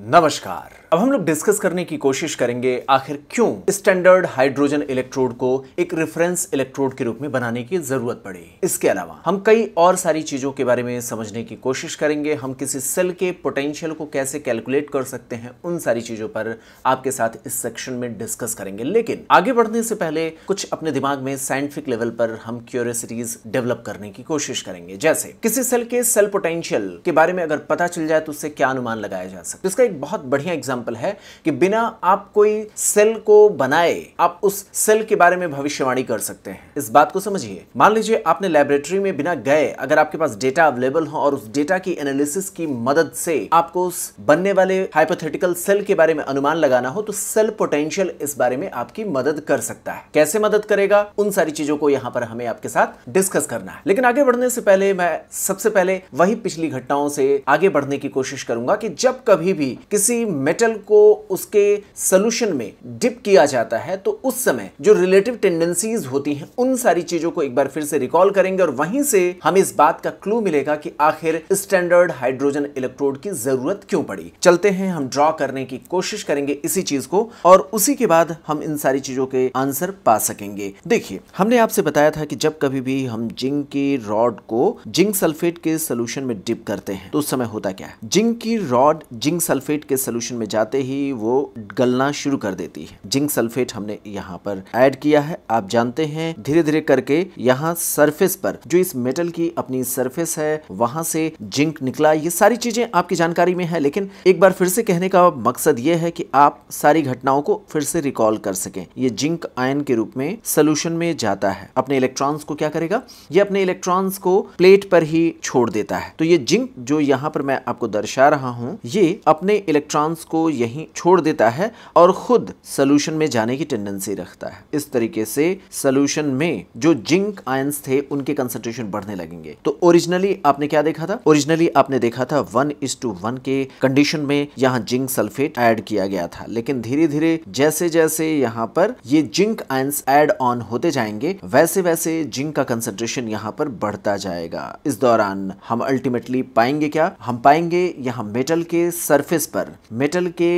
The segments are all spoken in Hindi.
नमस्कार अब हम लोग डिस्कस करने की कोशिश करेंगे आखिर क्यों स्टैंडर्ड हाइड्रोजन इलेक्ट्रोड को एक रेफरेंस इलेक्ट्रोड के रूप में बनाने की जरूरत पड़ी इसके अलावा हम कई और सारी चीजों के बारे में समझने की कोशिश करेंगे हम किसी सेल के पोटेंशियल को कैसे कैलकुलेट कर सकते हैं उन सारी चीजों पर आपके साथ इस सेक्शन में डिस्कस करेंगे लेकिन आगे बढ़ने से पहले कुछ अपने दिमाग में साइंटिफिक लेवल पर हम क्यूरियसिटीज डेवलप करने की कोशिश करेंगे जैसे किसी सेल के सेल पोटेंशियल के बारे में अगर पता चल जाए तो उससे क्या अनुमान लगाया जा सकता है इसका एक बहुत बढ़िया एग्जाम्पल है कि बिना आप कोई सेल को बनाए आप उस सेल के बारे में भविष्यवाणी कर सकते हैं इस बात को समझिए मान लीजिए आपने लेबोरेटरी में बिना गए अगर आपके पास डेटा अवेलेबल हो और उस डेटा की एनालिसिस की मदद से आपको उस बनने वाले हाइपोथेटिकल सेल के बारे में अनुमान लगाना हो तो सेल पोटेंशियल इस बारे में आपकी मदद कर सकता है कैसे मदद करेगा उन सारी चीजों को यहाँ पर हमें आपके साथ डिस्कस करना है लेकिन आगे बढ़ने से पहले मैं सबसे पहले वही पिछली घटनाओं से आगे बढ़ने की कोशिश करूंगा कि जब कभी भी किसी मेटल को उसके सोल्यूशन में डिप किया जाता है तो उस समय जो रिलेटिव टेंडेंसीज होती हैं उन सारी चीजों को एक बार फिर से रिकॉल करेंगे और वहीं से हम इस बात का क्लू मिलेगा कि आखिर स्टैंडर्ड हाइड्रोजन इलेक्ट्रोड की जरूरत क्यों पड़ी चलते हैं हम ड्रॉ करने की कोशिश करेंगे इसी चीज को और उसी के बाद हम इन सारी चीजों के आंसर पा सकेंगे देखिए हमने आपसे बताया था कि जब कभी भी हम जिंक की रॉड को जिंक सल्फेट के सोल्यूशन में डिप करते हैं तो उस समय होता क्या है जिंक की रॉड जिंक सल्फेट सल्फेट के सोल्यूशन में जाते ही वो गलना शुरू कर देती है जिंक सल्फेट हमने यहाँ पर ऐड किया है आप जानते हैं धीरे धीरे करके यहाँ सरफेस पर जो इस मेटल की अपनी सरफेस है वहां से जिंक निकला ये सारी चीजें आपकी जानकारी में है लेकिन एक बार फिर से कहने का मकसद ये है कि आप सारी घटनाओं को फिर से रिकॉल कर सकें ये जिंक आयन के रूप में सोल्यूशन में जाता है अपने इलेक्ट्रॉन्स को क्या करेगा ये अपने इलेक्ट्रॉन्स को प्लेट पर ही छोड़ देता है तो ये जिंक जो यहाँ पर मैं आपको दर्शा रहा हूँ ये अपने अपने इलेक्ट्रॉन्स को यहीं छोड़ देता है और खुद सोल्यूशन में जाने की टेंडेंसी रखता है इस तरीके से सोल्यूशन में जो जिंक आयंस थे उनके कंसेंट्रेशन बढ़ने लगेंगे तो ओरिजिनली आपने क्या देखा था ओरिजिनली आपने देखा था वन इज टू वन के कंडीशन में यहाँ जिंक सल्फेट एड किया गया था लेकिन धीरे धीरे जैसे जैसे यहाँ पर ये जिंक आयंस एड ऑन होते जाएंगे वैसे वैसे जिंक का कंसेंट्रेशन यहाँ पर बढ़ता जाएगा इस दौरान हम अल्टीमेटली पाएंगे क्या हम पाएंगे यहाँ मेटल के सरफेस सरफेस पर मेटल के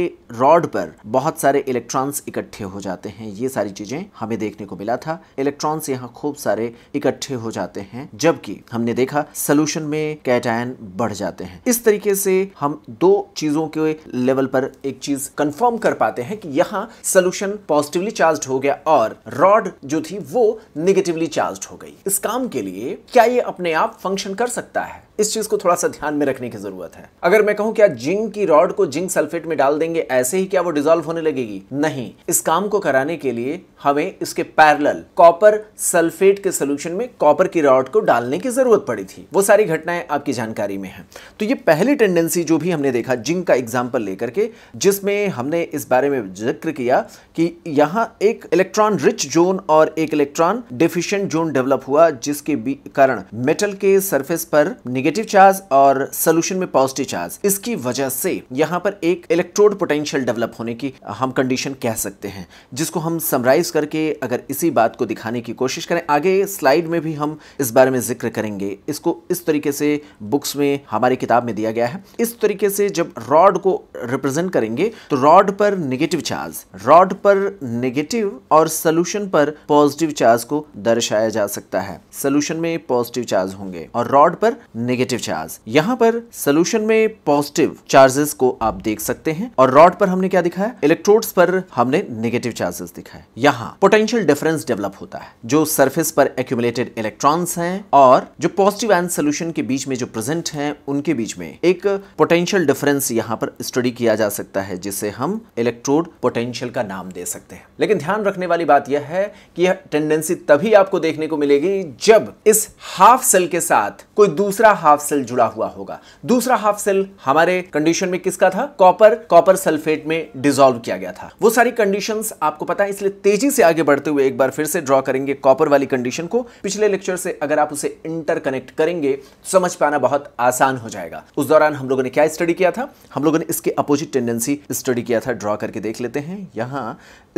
रॉड पर बहुत सारे इलेक्ट्रॉन्स इकट्ठे हो जाते हैं ये सारी चीजें हमें देखने को मिला था इलेक्ट्रॉन्स यहाँ खूब सारे इकट्ठे हो जाते हैं जबकि हमने देखा सोल्यूशन में कैटायन बढ़ जाते हैं इस तरीके से हम दो चीजों के लेवल पर एक चीज कंफर्म कर पाते हैं कि यहाँ सोल्यूशन पॉजिटिवली चार्ज हो गया और रॉड जो थी वो निगेटिवली चार्ज हो गई इस काम के लिए क्या ये अपने आप फंक्शन कर सकता है इस चीज़ को थोड़ा सा ध्यान में रखने की ज़रूरत है अगर मैं कहूँ क्या जिंक की रॉड को जिंक सल्फेट में डाल देंगे ऐसे ही क्या वो डिजोल्व होने लगेगी नहीं इस काम को कराने के लिए हमें इसके पैरल कॉपर सल्फेट के सोल्यूशन में कॉपर की रॉड को डालने की ज़रूरत पड़ी थी वो सारी घटनाएं आपकी जानकारी में है तो ये पहली टेंडेंसी जो भी हमने देखा जिंक का एग्जाम्पल लेकर के जिसमें हमने इस बारे में जिक्र किया कि यहाँ एक इलेक्ट्रॉन रिच जोन और एक इलेक्ट्रॉन डिफिशियंट जोन डेवलप हुआ जिसके कारण मेटल के सर्फेस पर निगेटिव नेगेटिव चार्ज और सोल्यूशन में पॉजिटिव चार्ज इसकी वजह से यहाँ पर एक इलेक्ट्रोड पोटेंशियल डेवलप होने की हम कंडीशन कह सकते हैं जिसको हम समराइज करके अगर इसी बात को दिखाने की कोशिश करें आगे स्लाइड में भी हम इस बारे में जिक्र करेंगे इसको इस तरीके से बुक्स में हमारी किताब में दिया गया है इस तरीके से जब रॉड को रिप्रेजेंट करेंगे तो रॉड पर निगेटिव चार्ज रॉड पर नेगेटिव और सोल्यूशन पर पॉजिटिव चार्ज को दर्शाया जा सकता है सोल्यूशन में पॉजिटिव चार्ज होंगे और रॉड पर नेगेटिव चार्ज यहाँ पर सोल्यूशन में पॉजिटिव चार्जेस को आप देख सकते हैं और रॉड पर हमने क्या दिखाया इलेक्ट्रोड्स पर हमने नेगेटिव चार्जेस दिखाए यहाँ पोटेंशियल डिफरेंस डेवलप होता है जो सरफेस पर एक्यूमुलेटेड इलेक्ट्रॉन्स हैं और जो पॉजिटिव एंड सोल्यूशन के बीच में जो प्रेजेंट हैं उनके बीच में एक पोटेंशियल डिफरेंस यहाँ पर स्टडी किया जा सकता है जिसे हम इलेक्ट्रोड पोटेंशियल का नाम दे सकते हैं लेकिन ध्यान रखने वाली बात यह है कि यह टेंडेंसी तभी आपको देखने को मिलेगी जब इस हाफ सेल के साथ कोई दूसरा हाफ सेल जुड़ा हुआ होगा दूसरा हाफ सेल हमारे कंडीशन में किसका था कॉपर कॉपर सल्फेट में डिजोल्व किया गया था वो सारी कंडीशन आपको पता है इसलिए तेजी से आगे बढ़ते हुए एक बार फिर से ड्रॉ करेंगे कॉपर वाली कंडीशन को पिछले लेक्चर से अगर आप उसे इंटरकनेक्ट करेंगे तो समझ पाना बहुत आसान हो जाएगा उस दौरान हम लोगों ने क्या स्टडी किया था हम लोगों ने इसके अपोजिट टेंडेंसी स्टडी किया था ड्रॉ करके देख लेते हैं यहाँ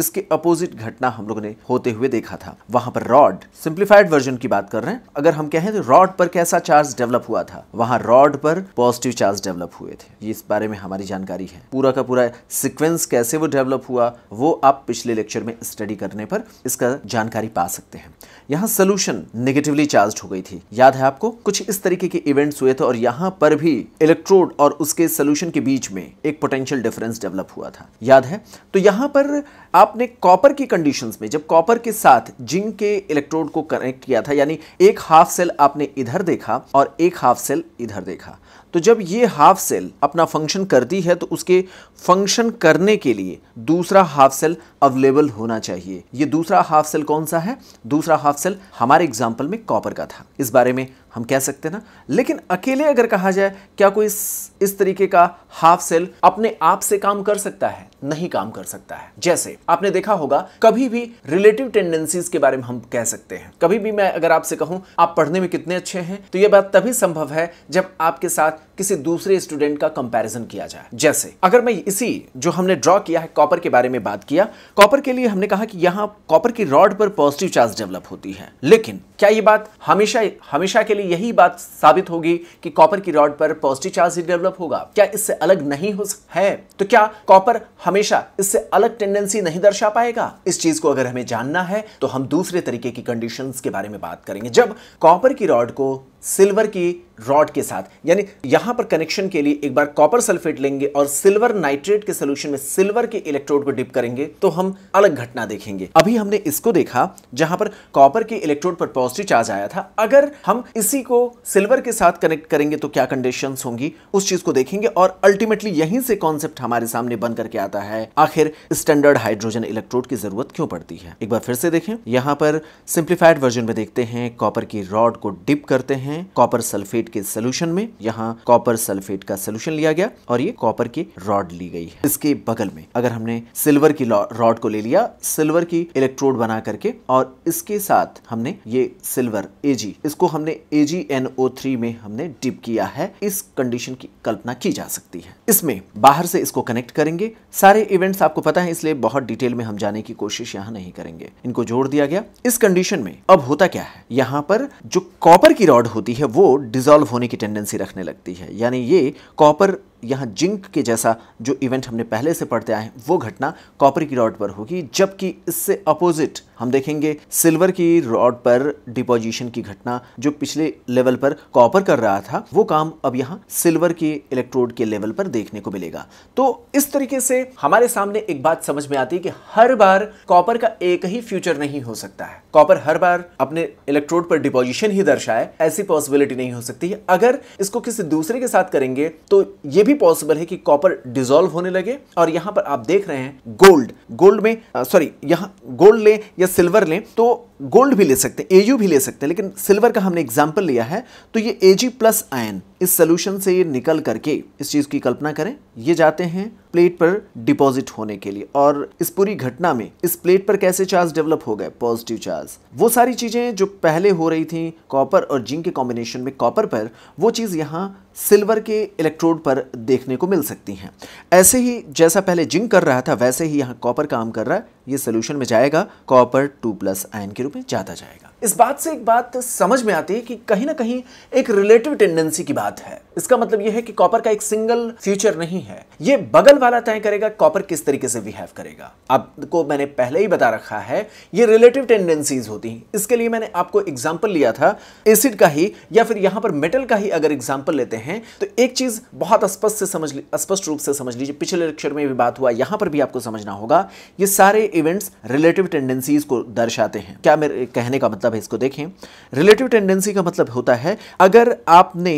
इसके अपोजिट घटना हम लोगों ने होते हुए देखा था वहां पर रॉड सिंप्लीफाइड वर्जन की बात कर रहे हैं अगर हम कहें तो रॉड पर कैसा चार्ज डेवलप हुआ हुआ था वहां रॉड पर पॉजिटिव चार्ज डेवलप हुए थे ये इस बारे में हमारी जानकारी है पूरा का पूरा सिक्वेंस कैसे वो डेवलप हुआ वो आप पिछले लेक्चर में स्टडी करने पर इसका जानकारी पा सकते हैं यहाँ सोल्यूशन नेगेटिवली चार्ज हो गई थी याद है आपको कुछ इस तरीके के इवेंट्स हुए थे और यहाँ पर भी इलेक्ट्रोड और उसके सोल्यूशन के बीच में एक पोटेंशियल डिफरेंस डेवलप हुआ था याद है तो यहाँ पर आपने कॉपर की कंडीशंस में जब कॉपर के साथ जिंक के इलेक्ट्रोड को कनेक्ट किया था यानी एक हाफ सेल आपने इधर देखा और एक हाफ सेल इधर देखा तो जब ये हाफ सेल अपना फंक्शन करती है तो उसके फंक्शन करने के लिए दूसरा हाफ सेल अवेलेबल होना चाहिए ये दूसरा हाफ सेल कौन सा है दूसरा हाफ सेल हमारे एग्जाम्पल में कॉपर का था इस बारे में हम कह सकते हैं ना लेकिन अकेले अगर कहा जाए क्या कोई इस, इस तरीके का हाफ सेल अपने आप से काम कर सकता है नहीं काम कर सकता है जैसे आपने देखा होगा कभी भी रिलेटिव टेंडेंसीज के बारे में हम कह सकते हैं कभी भी मैं अगर आपसे कहूं आप पढ़ने में कितने अच्छे हैं तो यह बात तभी संभव है जब आपके साथ किसी दूसरे स्टूडेंट का कंपैरिजन किया जाए जैसे अगर मैं इसी जो हमने ड्रॉ किया है कॉपर के बारे में बात किया कॉपर के लिए हमने कहा कि यहां कॉपर की रॉड पर पॉजिटिव चार्ज डेवलप होती है लेकिन क्या ये बात हमेशा हमेशा के लिए यही बात साबित होगी कि कॉपर की रॉड पर पॉजिटिव चार्ज ही डेवलप होगा क्या इससे अलग नहीं हो है तो क्या कॉपर हमेशा इससे अलग टेंडेंसी नहीं दर्शा पाएगा इस चीज को अगर हमें जानना है तो हम दूसरे तरीके की कंडीशंस के बारे में बात करेंगे जब कॉपर की रॉड को सिल्वर की रॉड के साथ यानी यहां पर कनेक्शन के लिए एक बार कॉपर सल्फेट लेंगे और सिल्वर नाइट्रेट के सोल्यूशन में सिल्वर के इलेक्ट्रोड को डिप करेंगे तो हम अलग घटना देखेंगे अभी हमने इसको देखा जहां पर कॉपर के इलेक्ट्रोड पर पॉजिटिव चार्ज आया था अगर हम इसी को सिल्वर के साथ कनेक्ट करेंगे तो क्या कंडीशन होंगी उस चीज को देखेंगे और अल्टीमेटली यहीं से कॉन्सेप्ट हमारे सामने बन करके आता है आखिर स्टैंडर्ड हाइड्रोजन इलेक्ट्रोड की जरूरत क्यों पड़ती है एक बार फिर से देखें यहां पर सिंप्लीफाइड वर्जन में देखते हैं कॉपर की रॉड को डिप करते हैं हैं कॉपर सल्फेट के सोल्यूशन में यहाँ कॉपर सल्फेट का सोल्यूशन लिया गया और ये कॉपर की रॉड ली गई है इसके बगल में अगर हमने सिल्वर की रॉड को ले लिया सिल्वर की इलेक्ट्रोड बना करके और इसके साथ हमने ये सिल्वर एजी इसको हमने एजी थ्री में हमने डिप किया है इस कंडीशन की कल्पना की जा सकती है इसमें बाहर से इसको कनेक्ट करेंगे सारे इवेंट्स आपको पता है इसलिए बहुत डिटेल में हम जाने की कोशिश यहाँ नहीं करेंगे इनको जोड़ दिया गया इस कंडीशन में अब होता क्या है यहाँ पर जो कॉपर की रॉड होती है वो डिज़ोल्व होने की टेंडेंसी रखने लगती है यानी ये कॉपर यहाँ जिंक के जैसा जो इवेंट हमने पहले से पढ़ते आए हैं वो घटना कॉपर की रॉड पर होगी जबकि इससे अपोजिट हम देखेंगे सिल्वर की रॉड पर डिपोजिशन की घटना जो पिछले लेवल पर कॉपर कर रहा था वो काम अब यहाँ सिल्वर के इलेक्ट्रोड के लेवल पर देखने को मिलेगा तो इस तरीके से हमारे सामने एक बात समझ में आती है कि हर बार कॉपर का एक ही फ्यूचर नहीं हो सकता है कॉपर हर बार अपने इलेक्ट्रोड पर डिपोजिशन ही दर्शाए ऐसी पॉसिबिलिटी नहीं हो सकती है अगर इसको किसी दूसरे के साथ करेंगे तो ये भी पॉसिबल है कि कॉपर डिजोल्व होने लगे और यहां पर आप देख रहे हैं गोल्ड गोल्ड में सॉरी यहां गोल्ड लें या सिल्वर लें तो गोल्ड भी ले सकते हैं एयू भी ले सकते हैं लेकिन सिल्वर का हमने एग्जाम्पल लिया है तो ये एजी प्लस आयन इस सोल्यूशन से ये निकल करके इस चीज़ की कल्पना करें ये जाते हैं प्लेट पर डिपॉजिट होने के लिए और इस पूरी घटना में इस प्लेट पर कैसे चार्ज डेवलप हो गए पॉजिटिव चार्ज वो सारी चीज़ें जो पहले हो रही थी कॉपर और जिंक के कॉम्बिनेशन में कॉपर पर वो चीज़ यहाँ सिल्वर के इलेक्ट्रोड पर देखने को मिल सकती हैं ऐसे ही जैसा पहले जिंक कर रहा था वैसे ही यहाँ कॉपर काम कर रहा है ये सोल्यूशन में जाएगा कॉपर टू प्लस आयन के रूप में जाता जाएगा इस बात से एक बात समझ में आती है कि कहीं ना कहीं एक रिलेटिव टेंडेंसी की बात है इसका मतलब यह है कि कॉपर का एक सिंगल फ्यूचर नहीं है यह बगल वाला तय करेगा कॉपर किस तरीके से बिहेव करेगा आपको मैंने पहले ही बता रखा है ये रिलेटिव टेंडेंसीज होती हैं इसके लिए मैंने आपको एग्जाम्पल लिया था एसिड का ही या फिर यहां पर मेटल का ही अगर एग्जाम्पल लेते हैं तो एक चीज बहुत स्पष्ट से समझ स्पष्ट रूप से समझ लीजिए पिछले लेक्चर में भी बात हुआ यहां पर भी आपको समझना होगा ये सारे इवेंट्स रिलेटिव टेंडेंसीज को दर्शाते हैं क्या मेरे कहने का मतलब है इसको देखें रिलेटिव टेंडेंसी का मतलब होता है अगर आपने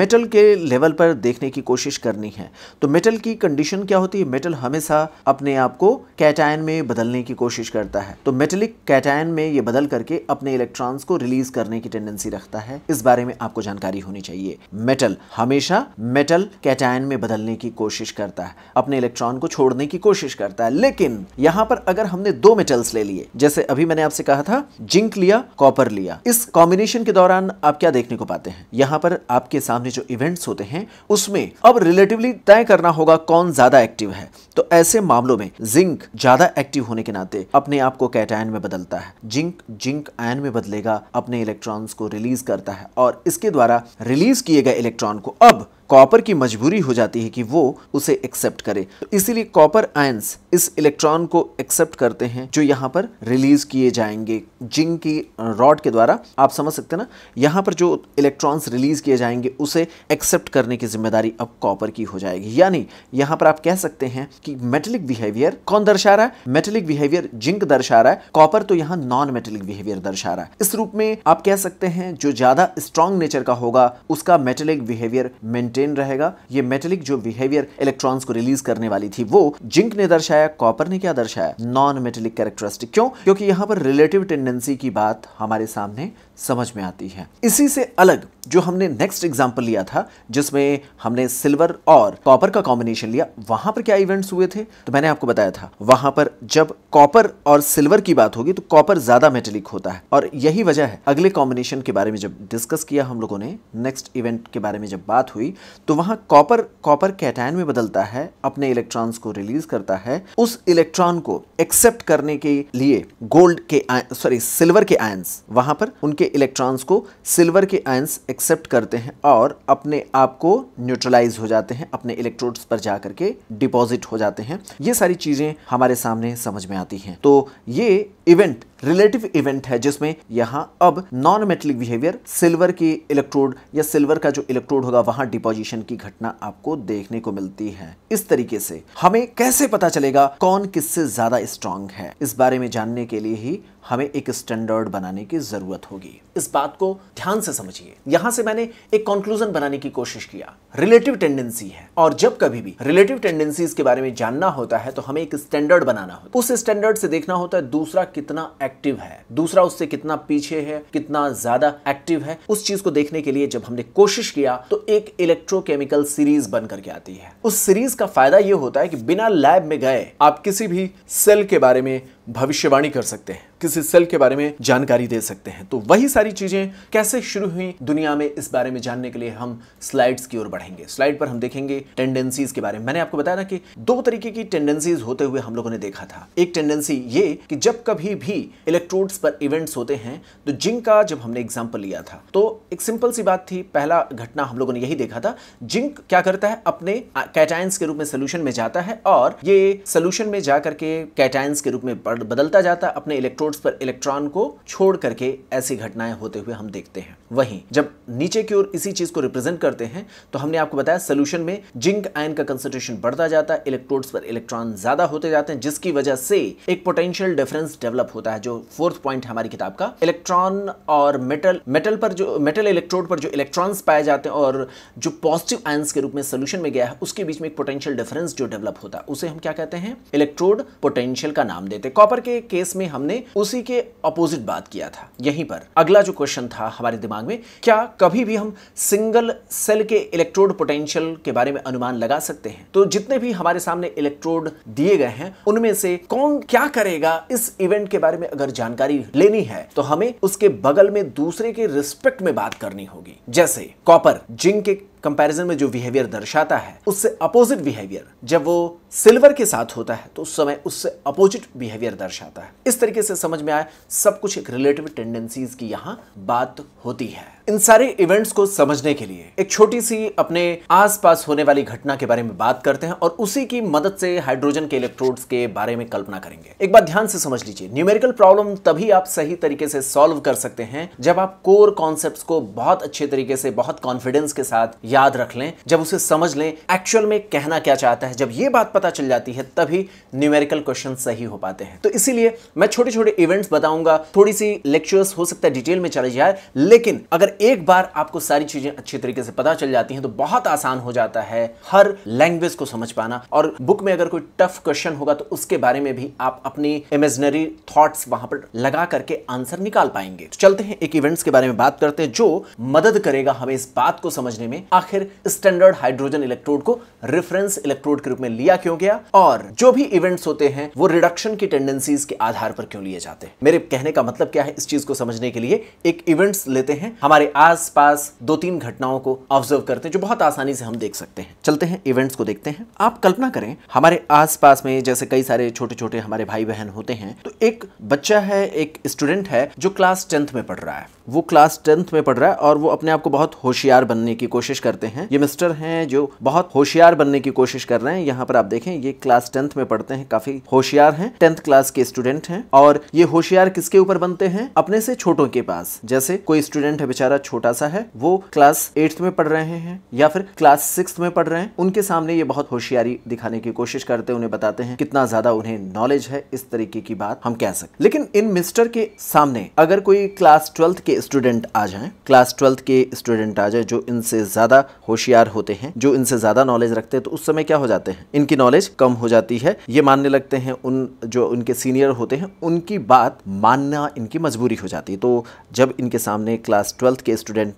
मेटल के लेवल पर देखने की कोशिश करनी है तो मेटल की कंडीशन क्या होती है मेटल हमेशा अपने आप को कैटायन में बदलने की कोशिश करता है तो मेटलिक कैटायन में ये बदल करके अपने इलेक्ट्रॉन्स को रिलीज करने की टेंडेंसी रखता है इस बारे में आपको जानकारी होनी चाहिए मेटल हमेशा मेटल कैटायन में बदलने की कोशिश करता है अपने इलेक्ट्रॉन को छोड़ने की कोशिश करता है लेकिन यहां पर अगर हमने दो मेटल्स ले लिए जैसे अभी मैंने आपसे कहा था जिंक लिया कॉपर लिया इस कॉम्बिनेशन के दौरान आप क्या देखने को पाते हैं यहाँ पर आपके सामने जो इवेंट्स होते हैं उसमें अब रिलेटिवली तय करना होगा कौन ज्यादा एक्टिव है तो ऐसे मामलों में जिंक ज्यादा एक्टिव होने के नाते अपने आप को कैटायन में बदलता है जिंक जिंक आयन में बदलेगा अपने इलेक्ट्रॉन्स को रिलीज करता है और इसके द्वारा रिलीज किए गए इलेक्ट्रॉन को अब कॉपर की मजबूरी हो जाती है कि वो उसे एक्सेप्ट करे तो इसीलिए कॉपर आयंस इस इलेक्ट्रॉन को एक्सेप्ट करते हैं जो यहाँ पर रिलीज किए जाएंगे जिंक की रॉड के द्वारा आप समझ सकते ना यहाँ पर जो इलेक्ट्रॉन्स रिलीज किए जाएंगे उसे एक्सेप्ट करने की जिम्मेदारी अब कॉपर की हो जाएगी यानी यहाँ पर आप कह सकते हैं कि मेटलिक बिहेवियर कौन दर्शा रहा है मेटलिक बिहेवियर जिंक दर्शा रहा है कॉपर तो यहाँ नॉन मेटलिक बिहेवियर दर्शा रहा है इस रूप में आप कह सकते हैं जो ज्यादा स्ट्रॉन्ग नेचर का होगा उसका मेटलिक बिहेवियर मेंटेन ट्रेंड रहेगा ये मेटेलिक जो बिहेवियर इलेक्ट्रॉन्स को रिलीज करने वाली थी वो जिंक ने दर्शाया कॉपर ने क्या दर्शाया नॉन मेटेलिक कैरेक्टरिस्टिक क्यों क्योंकि यहाँ पर रिलेटिव टेंडेंसी की बात हमारे सामने समझ में आती है इसी से अलग जो हमने नेक्स्ट एग्जाम्पल लिया था जिसमें हमने सिल्वर और कॉपर का कॉम्बिनेशन लिया वहां पर क्या इवेंट्स हुए थे तो मैंने आपको बताया था वहां पर जब कॉपर और सिल्वर की बात होगी तो कॉपर ज्यादा मेटेलिक होता है और यही वजह है अगले कॉम्बिनेशन के बारे में जब डिस्कस किया हम लोगों ने नेक्स्ट इवेंट के बारे में जब बात हुई तो वहां कॉपर कॉपर कैटायन में बदलता है अपने इलेक्ट्रॉन को रिलीज करता है उस इलेक्ट्रॉन को एक्सेप्ट करने के लिए गोल्ड के सॉरी सिल्वर के आयंस वहां पर उनके के इलेक्ट्रॉन्स को सिल्वर के आयंस एक्सेप्ट करते हैं और अपने आप को न्यूट्रलाइज हो जाते हैं अपने इलेक्ट्रोड्स पर जाकर के डिपॉजिट हो जाते हैं ये सारी चीज़ें हमारे सामने समझ में आती हैं तो ये इवेंट रिलेटिव इवेंट है जिसमें यहाँ अब नॉन मेटलिक बिहेवियर सिल्वर के इलेक्ट्रोड या सिल्वर का जो इलेक्ट्रोड होगा वहां डिपोजिशन की घटना आपको देखने को मिलती है इस तरीके से हमें कैसे पता चलेगा कौन किससे ज्यादा स्ट्रांग है इस बारे में जानने के लिए ही हमें एक स्टैंडर्ड बनाने की ज़रूरत होगी इस बात को ध्यान से समझिए यहां से मैंने एक कंक्लूजन बनाने की कोशिश किया रिलेटिव टेंडेंसी है और जब कभी भी रिलेटिव टेंडेंसीज के बारे में जानना होता है तो हमें एक स्टैंडर्ड बनाना होता है उस स्टैंडर्ड से देखना होता है दूसरा कितना एक्टिव है दूसरा उससे कितना पीछे है कितना ज्यादा एक्टिव है उस चीज को देखने के लिए जब हमने कोशिश किया तो एक इलेक्ट्रोकेमिकल सीरीज बन करके आती है उस सीरीज का फायदा यह होता है कि बिना लैब में गए आप किसी भी सेल के बारे में भविष्यवाणी कर सकते हैं किसी सेल के बारे में जानकारी दे सकते हैं तो वही सारी सारी चीज़ें कैसे शुरू हुई दुनिया में इस बारे में जानने के लिए हम स्लाइड्स की ओर बढ़ेंगे स्लाइड पर हम देखेंगे टेंडेंसीज के बारे में मैंने आपको बताया ना कि दो तरीके की टेंडेंसीज होते हुए हम लोगों ने देखा था एक टेंडेंसी ये कि जब कभी भी इलेक्ट्रोड्स पर इवेंट्स होते हैं तो जिंक का जब हमने एग्जाम्पल लिया था तो एक सिंपल सी बात थी पहला घटना हम लोगों ने यही देखा था जिंक क्या करता है अपने कैटाइंस के रूप में सोल्यूशन में जाता है और ये सोल्यूशन में जा करके कैटाइंस के रूप में बदलता जाता है अपने इलेक्ट्रोड्स पर इलेक्ट्रॉन को छोड़ करके ऐसी घटनाएं होते हुए हम देखते हैं वहीं जब नीचे की ओर इसी चीज को रिप्रेजेंट करते हैं तो हमने आपको बताया सोल्यूशन में जिंक आयन का कंसेंट्रेशन बढ़ता जाता है इलेक्ट्रोड्स पर इलेक्ट्रॉन ज्यादा होते जाते हैं जिसकी वजह से एक पोटेंशियल डिफरेंस डेवलप होता है जो फोर्थ पॉइंट हमारी किताब का इलेक्ट्रॉन और मेटल मेटल पर जो मेटल इलेक्ट्रोड पर जो इलेक्ट्रॉन्स पाए जाते हैं और जो पॉजिटिव आयंस के रूप में सोल्यूशन में गया है उसके बीच में एक पोटेंशियल डिफरेंस जो डेवलप होता है उसे हम क्या कहते हैं इलेक्ट्रोड पोटेंशियल का नाम देते कॉपर के केस में हमने उसी के अपोजिट बात किया था यहीं पर अगला जो क्वेश्चन था हमारे दिमाग में क्या कभी भी हम सिंगल सेल के इलेक्ट्रोड पोटेंशियल के बारे में अनुमान लगा सकते हैं तो जितने भी हमारे सामने इलेक्ट्रोड दिए गए हैं उनमें से कौन क्या करेगा इस इवेंट के बारे में अगर जानकारी लेनी है तो हमें उसके बगल में दूसरे के रिस्पेक्ट में बात करनी होगी जैसे कॉपर जिंक के कंपैरिजन में जो बिहेवियर दर्शाता है उससे अपोजिट बिहेवियर जब वो सिल्वर के साथ होता है तो उस समय उससे अपोजिट बिहेवियर दर्शाता है इस तरीके से समझ में आए सब कुछ एक रिलेटिव टेंडेंसीज की यहाँ बात होती है इन सारे इवेंट्स को समझने के लिए एक छोटी सी अपने आसपास होने वाली घटना के बारे में बात करते हैं और उसी की मदद से हाइड्रोजन के इलेक्ट्रोड्स के बारे में कल्पना करेंगे एक बार ध्यान से समझ लीजिए न्यूमेरिकल प्रॉब्लम तभी आप सही तरीके से सॉल्व कर सकते हैं जब आप कोर कॉन्सेप्ट को बहुत अच्छे तरीके से बहुत कॉन्फिडेंस के साथ याद रख लें जब उसे समझ लें एक्चुअल में कहना क्या चाहता है जब ये बात पता चल जाती है तभी न्यूमेरिकल क्वेश्चन सही हो पाते हैं तो इसीलिए मैं छोटे छोटे इवेंट्स बताऊंगा थोड़ी सी लेक्चर्स हो सकता है डिटेल में चले जाए लेकिन अगर एक बार आपको सारी चीजें अच्छी तरीके से पता चल जाती हैं तो बहुत आसान हो जाता है हर लैंग्वेज को समझ पाना और बुक में अगर कोई टफ क्वेश्चन होगा तो उसके बारे में भी आप अपनी इमेजनरी थॉट्स वहां पर लगा करके आंसर निकाल पाएंगे तो चलते हैं एक इवेंट्स के बारे में बात करते हैं जो मदद करेगा हमें इस बात को समझने में आखिर स्टैंडर्ड हाइड्रोजन इलेक्ट्रोड को रेफरेंस इलेक्ट्रोड के रूप में लिया क्यों गया और जो भी इवेंट्स होते हैं वो रिडक्शन की टेंडेंसीज के आधार पर क्यों लिए जाते हैं मेरे कहने का मतलब क्या है इस चीज को समझने के लिए एक इवेंट्स लेते हैं हमारे हमारे आसपास दो तीन घटनाओं को ऑब्जर्व करते हैं जो बहुत आसानी से हम देख सकते हैं चलते हैं इवेंट्स को देखते हैं आप कल्पना करें हमारे आसपास में जैसे कई सारे छोटे छोटे हमारे भाई बहन होते हैं तो एक बच्चा है एक स्टूडेंट है जो क्लास टेंथ में पढ़ रहा है वो क्लास टेंथ में पढ़ रहा है और वो अपने आप को बहुत होशियार बनने की कोशिश करते हैं ये मिस्टर हैं जो बहुत होशियार बनने की कोशिश कर रहे हैं यहाँ पर आप देखें ये क्लास टेंथ में पढ़ते हैं काफी होशियार हैं टेंथ क्लास के स्टूडेंट हैं और ये होशियार किसके ऊपर बनते हैं अपने से छोटों के पास जैसे कोई स्टूडेंट है बेचारा छोटा सा है वो क्लास एट्थ में पढ़ रहे हैं या फिर क्लास सिक्स में पढ़ रहे हैं उनके सामने ये बहुत होशियारी दिखाने की कोशिश करते हैं उन्हें बताते हैं कितना ज्यादा उन्हें नॉलेज है इस तरीके की बात हम कह सकते लेकिन इन मिस्टर के सामने अगर कोई क्लास ट्वेल्थ के स्टूडेंट आ जाएं क्लास ट्वेल्थ के स्टूडेंट आ जाए जो इनसे ज़्यादा होशियार होते हैं जो इनसे ज़्यादा नॉलेज रखते हैं तो उस समय क्या हो जाते हैं इनकी नॉलेज कम हो जाती है ये मानने लगते हैं उन जो उनके सीनियर होते हैं उनकी बात मानना इनकी मजबूरी हो जाती है तो जब इनके सामने क्लास ट्वेल्थ के स्टूडेंट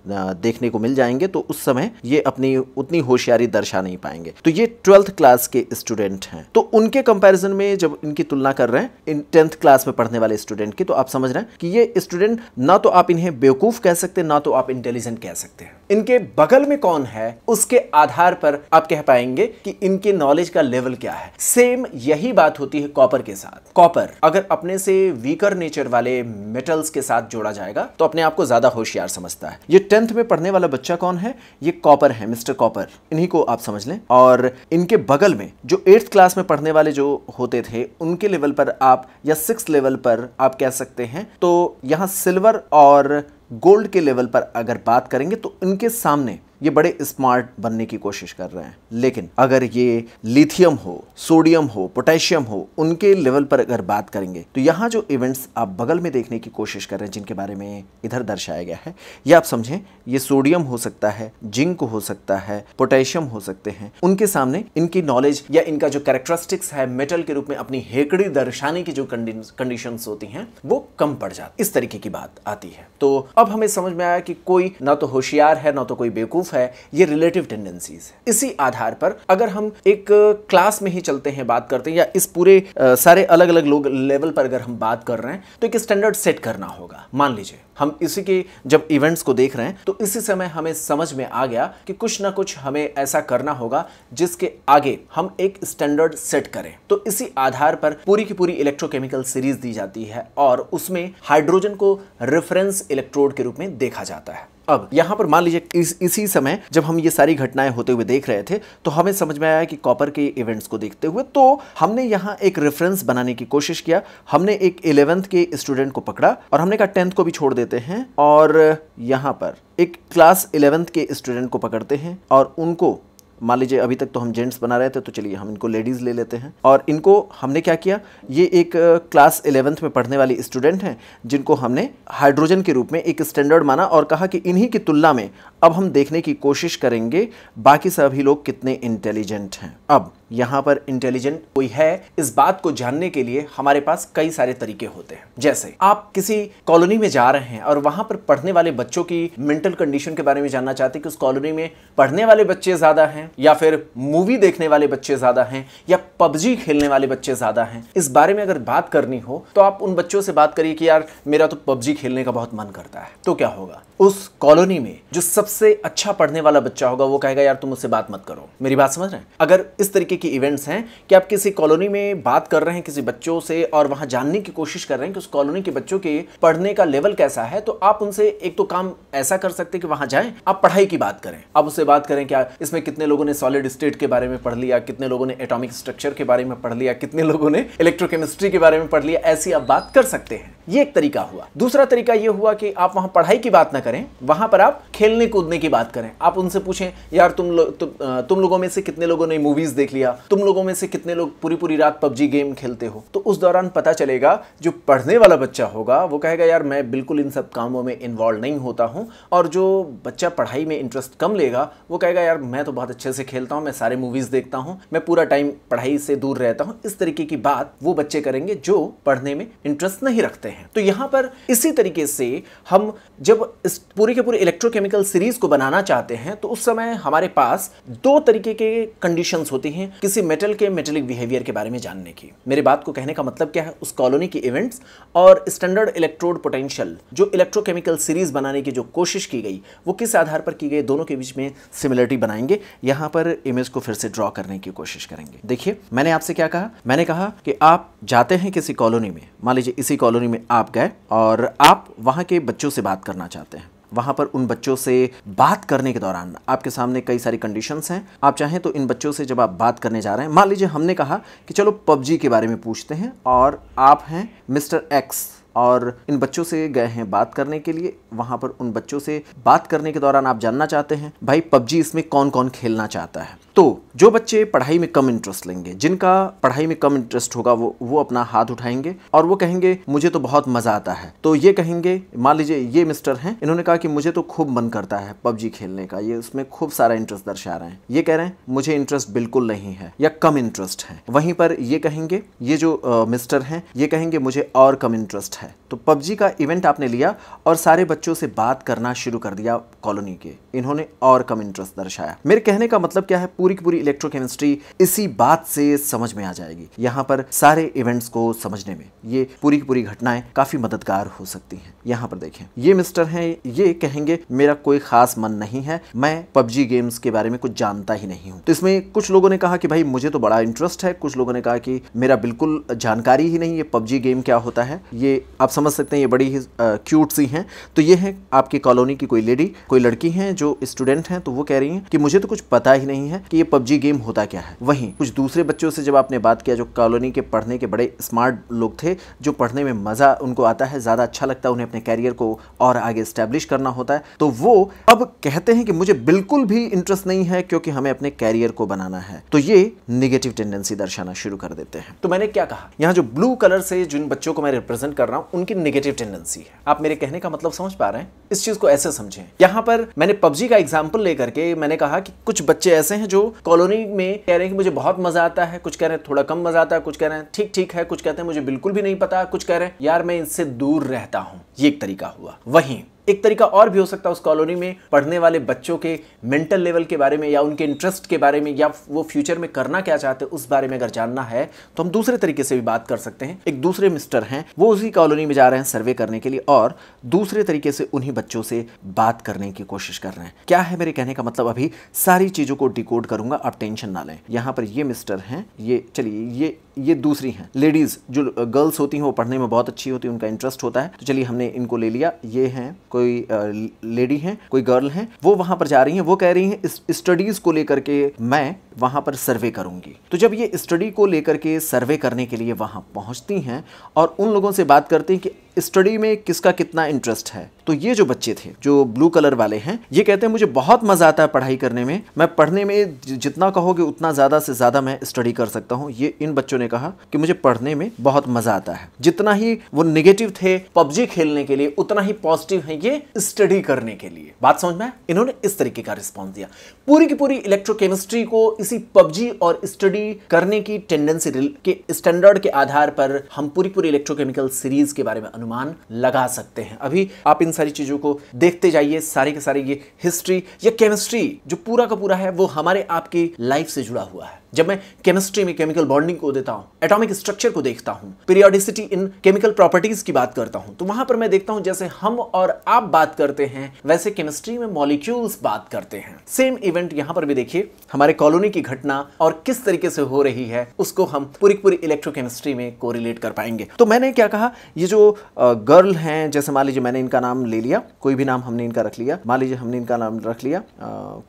देखने को मिल जाएंगे तो उस समय ये अपनी उतनी होशियारी दर्शा नहीं पाएंगे तो ये ट्वेल्थ क्लास के स्टूडेंट हैं तो उनके कंपेरिजन में जब इनकी तुलना कर रहे हैं इन टेंथ क्लास में पढ़ने वाले स्टूडेंट की तो आप समझ रहे हैं कि ये स्टूडेंट ना तो आप इन्हें इन्हें बेवकूफ कह सकते ना तो आप इंटेलिजेंट कह सकते हैं इनके बगल में कौन है उसके आधार पर आप कह पाएंगे कि इनके नॉलेज का लेवल क्या है सेम यही बात होती है कॉपर के साथ कॉपर अगर अपने से वीकर नेचर वाले मेटल्स के साथ जोड़ा जाएगा तो अपने आप को ज्यादा होशियार समझता है ये टेंथ में पढ़ने वाला बच्चा कौन है ये कॉपर है मिस्टर कॉपर इन्हीं को आप समझ लें और इनके बगल में जो एट्थ क्लास में पढ़ने वाले जो होते थे उनके लेवल पर आप या सिक्स लेवल पर आप कह सकते हैं तो यहाँ सिल्वर और गोल्ड के लेवल पर अगर बात करेंगे तो इनके सामने ये बड़े स्मार्ट बनने की कोशिश कर रहे हैं लेकिन अगर ये लिथियम हो सोडियम हो पोटेशियम हो उनके लेवल पर अगर बात करेंगे तो यहाँ जो इवेंट्स आप बगल में देखने की कोशिश कर रहे हैं जिनके बारे में इधर दर्शाया गया है ये आप समझें ये सोडियम हो सकता है जिंक हो सकता है पोटेशियम हो सकते हैं उनके सामने इनकी नॉलेज या इनका जो कैरेक्टरिस्टिक्स है मेटल के रूप में अपनी हेकड़ी दर्शाने की जो कंडीशन होती हैं वो कम पड़ जाती इस तरीके की बात आती है तो अब हमें समझ में आया कि कोई ना तो होशियार है ना तो कोई बेवकूफ मूव है ये रिलेटिव टेंडेंसीज है इसी आधार पर अगर हम एक क्लास में ही चलते हैं बात करते हैं या इस पूरे आ, सारे अलग अलग लोग लेवल पर अगर हम बात कर रहे हैं तो एक स्टैंडर्ड सेट करना होगा मान लीजिए हम इसी के जब इवेंट्स को देख रहे हैं तो इसी समय हमें समझ में आ गया कि कुछ ना कुछ हमें ऐसा करना होगा जिसके आगे हम एक स्टैंडर्ड सेट करें तो इसी आधार पर पूरी की पूरी इलेक्ट्रोकेमिकल सीरीज दी जाती है और उसमें हाइड्रोजन को रेफरेंस इलेक्ट्रोड के रूप में देखा जाता है अब यहाँ पर मान लीजिए इस, इसी समय जब हम ये सारी घटनाएं होते हुए देख रहे थे तो हमें समझ में आया कि कॉपर के इवेंट्स को देखते हुए तो हमने यहाँ एक रेफरेंस बनाने की कोशिश किया हमने एक इलेवेंथ के स्टूडेंट को पकड़ा और हमने कहा टेंथ को भी छोड़ दे लेते हैं और यहाँ पर एक क्लास इलेवेंथ के स्टूडेंट को पकड़ते हैं और उनको मान लीजिए अभी तक तो हम जेंट्स बना रहे थे तो चलिए हम इनको लेडीज़ ले लेते हैं और इनको हमने क्या किया ये एक क्लास इलेवेंथ में पढ़ने वाली स्टूडेंट हैं जिनको हमने हाइड्रोजन के रूप में एक स्टैंडर्ड माना और कहा कि इन्हीं की तुलना में अब हम देखने की कोशिश करेंगे बाकी सभी लोग कितने इंटेलिजेंट हैं अब यहाँ पर इंटेलिजेंट कोई है इस बात को जानने के लिए हमारे पास कई सारे तरीके होते हैं जैसे आप किसी कॉलोनी में जा रहे हैं और वहां पर पढ़ने वाले बच्चों की मेंटल कंडीशन के बारे में जानना चाहते हैं कि उस कॉलोनी में पढ़ने वाले बच्चे ज्यादा हैं या फिर मूवी देखने वाले बच्चे ज्यादा हैं या पबजी खेलने वाले बच्चे ज्यादा हैं इस बारे में अगर बात करनी हो तो आप उन बच्चों से बात करिए कि यार मेरा तो पबजी खेलने का बहुत मन करता है तो क्या होगा उस कॉलोनी में जो सबसे अच्छा पढ़ने वाला बच्चा होगा वो कहेगा यार तुम उससे बात मत करो मेरी बात समझ रहे हैं अगर इस तरीके की इवेंट्स हैं कि आप किसी कॉलोनी में बात कर रहे हैं किसी बच्चों से और वहां जानने की कोशिश कर रहे हैं कि उस कॉलोनी के बच्चों के पढ़ने का लेवल कैसा है तो आप उनसे एक तो काम ऐसा कर सकते कि वहां जाए आप पढ़ाई की बात करें आप उससे बात करें क्या इसमें कितने लोगों ने सॉलिड स्टेट के बारे में पढ़ लिया कितने लोगों ने एटोमिक स्ट्रक्चर के बारे में पढ़ लिया कितने लोगों ने इलेक्ट्रोकेमिस्ट्री के बारे में पढ़ लिया ऐसी आप बात कर सकते हैं ये एक तरीका हुआ दूसरा तरीका यह हुआ कि आप वहां पढ़ाई की बात ना करें वहां पर आप खेलने कूदने की बात करें आप उनसे पूछें यार तुम लोग तु, तुम लोगों में से कितने लोगों ने मूवीज़ देख लिया तुम लोगों में से कितने लोग पूरी पूरी रात पबजी गेम खेलते हो तो उस दौरान पता चलेगा जो पढ़ने वाला बच्चा होगा वो कहेगा यार मैं बिल्कुल इन सब कामों में इन्वॉल्व नहीं होता हूँ और जो बच्चा पढ़ाई में इंटरेस्ट कम लेगा वो कहेगा यार मैं तो बहुत अच्छे से खेलता हूँ मैं सारे मूवीज़ देखता हूँ मैं पूरा टाइम पढ़ाई से दूर रहता हूँ इस तरीके की बात वो बच्चे करेंगे जो पढ़ने में इंटरेस्ट नहीं रखते हैं तो यहाँ पर इसी तरीके से हम जब इस पूरी के पूरी इलेक्ट्रोकेमिकल सीरीज को बनाना चाहते हैं तो उस समय हमारे पास दो तरीके के कंडीशन होती हैं किसी मेटल के मेटेलिक बिहेवियर के बारे में जानने की मेरे बात को कहने का मतलब क्या है उस कॉलोनी के इवेंट्स और स्टैंडर्ड इलेक्ट्रोड पोटेंशियल जो इलेक्ट्रोकेमिकल सीरीज बनाने की जो कोशिश की गई वो किस आधार पर की गई दोनों के बीच में सिमिलरिटी बनाएंगे यहाँ पर इमेज को फिर से ड्रॉ करने की कोशिश करेंगे देखिए मैंने आपसे क्या कहा मैंने कहा कि आप जाते हैं किसी कॉलोनी में मान लीजिए इसी कॉलोनी में आप गए और आप वहाँ के बच्चों से बात करना चाहते हैं वहाँ पर उन बच्चों से बात करने के दौरान आपके सामने कई सारी कंडीशंस हैं आप चाहें तो इन बच्चों से जब आप बात करने जा रहे हैं मान लीजिए हमने कहा कि चलो पबजी के बारे में पूछते हैं और आप हैं मिस्टर एक्स और इन बच्चों से गए हैं बात करने के लिए वहाँ पर उन बच्चों से बात करने के दौरान आप जानना चाहते हैं भाई पबजी इसमें कौन कौन खेलना चाहता है तो जो बच्चे पढ़ाई में कम इंटरेस्ट लेंगे जिनका पढ़ाई में कम इंटरेस्ट होगा वो वो अपना हाथ उठाएंगे और वो कहेंगे मुझे तो बहुत मजा आता है तो ये कहेंगे मान लीजिए ये मिस्टर हैं इन्होंने कहा कि मुझे तो खूब मन करता है पबजी खेलने का ये उसमें खूब सारा इंटरेस्ट दर्शा रहे हैं ये कह रहे हैं मुझे इंटरेस्ट बिल्कुल नहीं है या कम इंटरेस्ट है वहीं पर ये कहेंगे ये जो आ, मिस्टर हैं ये कहेंगे मुझे और कम इंटरेस्ट है तो पबजी का इवेंट आपने लिया और सारे बच्चों से बात करना शुरू कर दिया कॉलोनी के इन्होंने और कम इंटरेस्ट दर्शाया मेरे कहने का मतलब क्या है पूरी की पूरी इलेक्ट्रोकेमिस्ट्री इसी बात से समझ में आ जाएगी यहाँ पर सारे इवेंट्स को समझने में ये पूरी की पूरी घटनाएं काफी मददगार हो सकती हैं यहाँ पर देखें ये मिस्टर हैं ये कहेंगे मेरा कोई खास मन नहीं है मैं पबजी गेम्स के बारे में कुछ जानता ही नहीं हूँ तो इसमें कुछ लोगों ने कहा कि भाई मुझे तो बड़ा इंटरेस्ट है कुछ लोगों ने कहा कि मेरा बिल्कुल जानकारी ही नहीं ये पबजी गेम क्या होता है ये आप समझ सकते हैं ये बड़ी ही क्यूट सी हैं तो ये है आपकी कॉलोनी की कोई लेडी कोई लड़की है जो स्टूडेंट है तो वो कह रही है कि मुझे तो कुछ पता ही नहीं है कि कि ये पबजी गेम होता क्या है वहीं कुछ दूसरे बच्चों से जब आपने बात किया जो कॉलोनी के पढ़ने के बड़े स्मार्ट लोग थे जो पढ़ने में मज़ा उनको आता है ज़्यादा अच्छा लगता है उन्हें अपने कैरियर को और आगे स्टैब्लिश करना होता है तो वो अब कहते हैं कि मुझे बिल्कुल भी इंटरेस्ट नहीं है क्योंकि हमें अपने कैरियर को बनाना है तो ये निगेटिव टेंडेंसी दर्शाना शुरू कर देते हैं तो मैंने क्या कहा यहाँ जो ब्लू कलर से जिन बच्चों को मैं रिप्रेजेंट कर रहा हूँ उनकी निगेटिव टेंडेंसी है आप मेरे कहने का मतलब समझ पा रहे हैं इस चीज को ऐसे समझें यहाँ पर मैंने पबजी का एग्जाम्पल लेकर के मैंने कहा कि कुछ बच्चे ऐसे हैं जो कॉलोनी में कह रहे हैं कि मुझे बहुत मजा आता है कुछ कह रहे हैं थोड़ा कम मजा आता है कुछ कह रहे हैं ठीक ठीक है कुछ कहते हैं मुझे बिल्कुल भी नहीं पता कुछ कह रहे हैं यार मैं इनसे दूर रहता हूँ ये एक तरीका हुआ वहीं एक तरीका और भी हो सकता है उस कॉलोनी में पढ़ने वाले बच्चों के मेंटल लेवल के बारे में या उनके इंटरेस्ट के बारे में या वो फ्यूचर में करना क्या चाहते हैं उस बारे में अगर जानना है तो हम दूसरे तरीके से भी बात कर सकते हैं एक दूसरे मिस्टर हैं वो उसी कॉलोनी में जा रहे हैं सर्वे करने के लिए और दूसरे तरीके से उन्हीं बच्चों से बात करने की कोशिश कर रहे हैं क्या है मेरे कहने का मतलब अभी सारी चीज़ों को डिकोड करूंगा आप टेंशन ना लें यहाँ पर ये मिस्टर हैं ये चलिए ये ये दूसरी हैं लेडीज़ जो गर्ल्स होती हैं वो पढ़ने में बहुत अच्छी होती है उनका इंटरेस्ट होता है तो चलिए हमने इनको ले लिया ये हैं कोई लेडी हैं कोई गर्ल हैं वो वहां पर जा रही हैं वो कह रही हैं स्टडीज़ को लेकर के मैं वहां पर सर्वे करूंगी तो जब ये स्टडी को लेकर के सर्वे करने के लिए वहां पहुंचती हैं और उन लोगों से बात करती हैं कि स्टडी में किसका कितना इंटरेस्ट है तो ये जो बच्चे थे जो ब्लू कलर वाले हैं ये कहते हैं मुझे बहुत मज़ा आता है पढ़ाई करने में मैं पढ़ने में जितना कहोगे उतना ज़्यादा से ज़्यादा मैं स्टडी कर सकता हूँ ये इन बच्चों ने कहा कि मुझे पढ़ने में बहुत मज़ा आता है जितना ही वो निगेटिव थे पबजी खेलने के लिए उतना ही पॉजिटिव है ये स्टडी करने के लिए बात समझ में इन्होंने इस तरीके का रिस्पॉन्स दिया पूरी की पूरी इलेक्ट्रोकेमिस्ट्री को इसी पबजी और स्टडी करने की टेंडेंसी के स्टैंडर्ड के आधार पर हम पूरी पूरी इलेक्ट्रोकेमिकल सीरीज के बारे में अनु अनुमान लगा सकते हैं अभी आप इन सारी चीज़ों को देखते जाइए सारे के सारे ये हिस्ट्री या केमिस्ट्री जो पूरा का पूरा है वो हमारे आपकी लाइफ से जुड़ा हुआ है जब मैं केमिस्ट्री में केमिकल बॉन्डिंग को देता हूँ एटॉमिक स्ट्रक्चर को देखता हूँ पीरियोडिसिटी इन केमिकल प्रॉपर्टीज की बात करता हूं तो वहां पर मैं देखता हूं जैसे हम और आप बात करते हैं वैसे केमिस्ट्री में मॉलिक्यूल्स बात करते हैं सेम इवेंट यहां पर भी देखिए हमारे कॉलोनी की घटना और किस तरीके से हो रही है उसको हम पूरी पूरी इलेक्ट्रोकेमिस्ट्री में कोरिलेट कर पाएंगे तो मैंने क्या कहा ये जो गर्ल हैं जैसे मान लीजिए मैंने इनका नाम ले लिया कोई भी नाम हमने इनका रख लिया मान लीजिए हमने इनका नाम रख लिया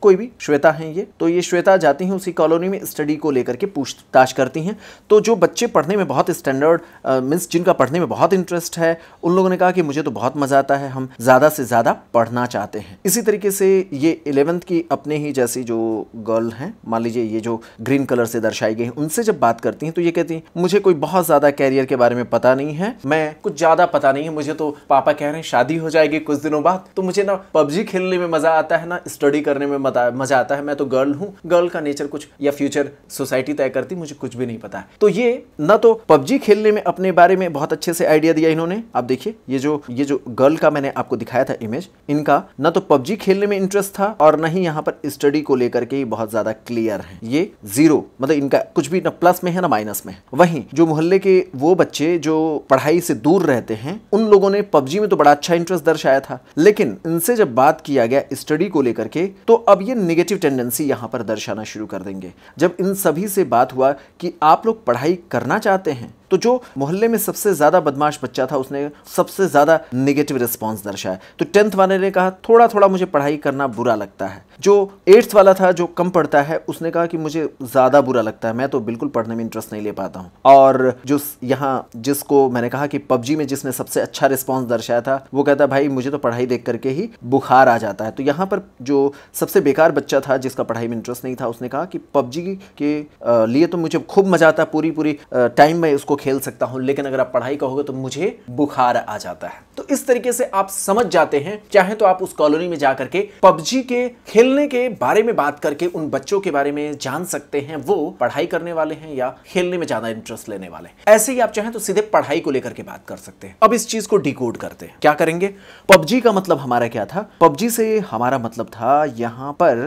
कोई भी श्वेता है ये तो ये श्वेता जाती है उसी कॉलोनी में स्टडी को लेकर के पूछताछ करती हैं तो जो बच्चे पढ़ने में बहुत स्टैंडर्ड मीन्स जिनका पढ़ने में बहुत इंटरेस्ट है उन लोगों ने कहा कि मुझे तो बहुत मज़ा आता है हम ज़्यादा से ज़्यादा पढ़ना चाहते हैं इसी तरीके से ये इलेवंथ की अपने ही जैसी जो गर्ल हैं मान लीजिए ये जो ग्रीन कलर से दर्शाई गई उनसे जब बात करती हैं तो ये कहती हैं मुझे कोई बहुत ज़्यादा कैरियर के बारे में पता नहीं है मैं कुछ ज़्यादा पता नहीं है मुझे तो पापा कह रहे हैं शादी हो जाएगी कुछ दिनों बाद तो मुझे ना पबजी खेलने में मज़ा आता है ना स्टडी करने में मज़ा आता है मैं तो गर्ल हूँ गर्ल का नेचर कुछ या फ्यूचर सोसाइटी तय करती मुझे कुछ भी नहीं पता तो ये ना तो पबजी खेलने में अपने बारे में बहुत अच्छे से आइडिया दिया इन्होंने आप देखिए ये जो ये जो गर्ल का मैंने आपको दिखाया था इमेज इनका ना तो पबजी खेलने में इंटरेस्ट था और ना ही यहाँ पर स्टडी को लेकर के बहुत ज्यादा क्लियर है ये जीरो मतलब इनका कुछ भी ना प्लस में है ना माइनस में है वहीं जो मोहल्ले के वो बच्चे जो पढ़ाई से दूर रहते हैं उन लोगों ने पबजी में तो बड़ा अच्छा इंटरेस्ट दर्शाया था लेकिन इनसे जब बात किया गया स्टडी को लेकर के तो अब ये निगेटिव टेंडेंसी यहाँ पर दर्शाना शुरू कर देंगे जब इन इन सभी से बात हुआ कि आप लोग पढ़ाई करना चाहते हैं तो जो मोहल्ले में सबसे ज़्यादा बदमाश बच्चा था उसने सबसे ज़्यादा नेगेटिव रिस्पॉन्स दर्शाया तो टेंथ वाले ने कहा थोड़ा थोड़ा मुझे पढ़ाई करना बुरा लगता है जो एट्थ वाला था जो कम पढ़ता है उसने कहा कि मुझे ज़्यादा बुरा लगता है मैं तो बिल्कुल पढ़ने में इंटरेस्ट नहीं ले पाता हूँ और जो यहाँ जिसको मैंने कहा कि पबजी में जिसने सबसे अच्छा रिस्पॉन्स दर्शाया था वो कहता भाई मुझे तो पढ़ाई देख करके ही बुखार आ जाता है तो यहाँ पर जो सबसे बेकार बच्चा था जिसका पढ़ाई में इंटरेस्ट नहीं था उसने कहा कि पबजी के लिए तो मुझे खूब मज़ा आता पूरी पूरी टाइम में उसको खेल सकता हूं लेकिन अगर आप पढ़ाई कहोगे तो मुझे बुखार आ जाता है तो इस तरीके से आप समझ जाते हैं चाहे तो आप उस कॉलोनी में जाकर के पबजी के खेलने के बारे में बात करके उन बच्चों के बारे में जान सकते हैं वो पढ़ाई करने वाले हैं या खेलने में ज्यादा इंटरेस्ट लेने वाले ऐसे ही आप चाहें तो सीधे पढ़ाई को लेकर के बात कर सकते हैं अब इस चीज को डिकोड करते हैं क्या करेंगे पबजी का मतलब हमारा क्या था पबजी से हमारा मतलब था यहाँ पर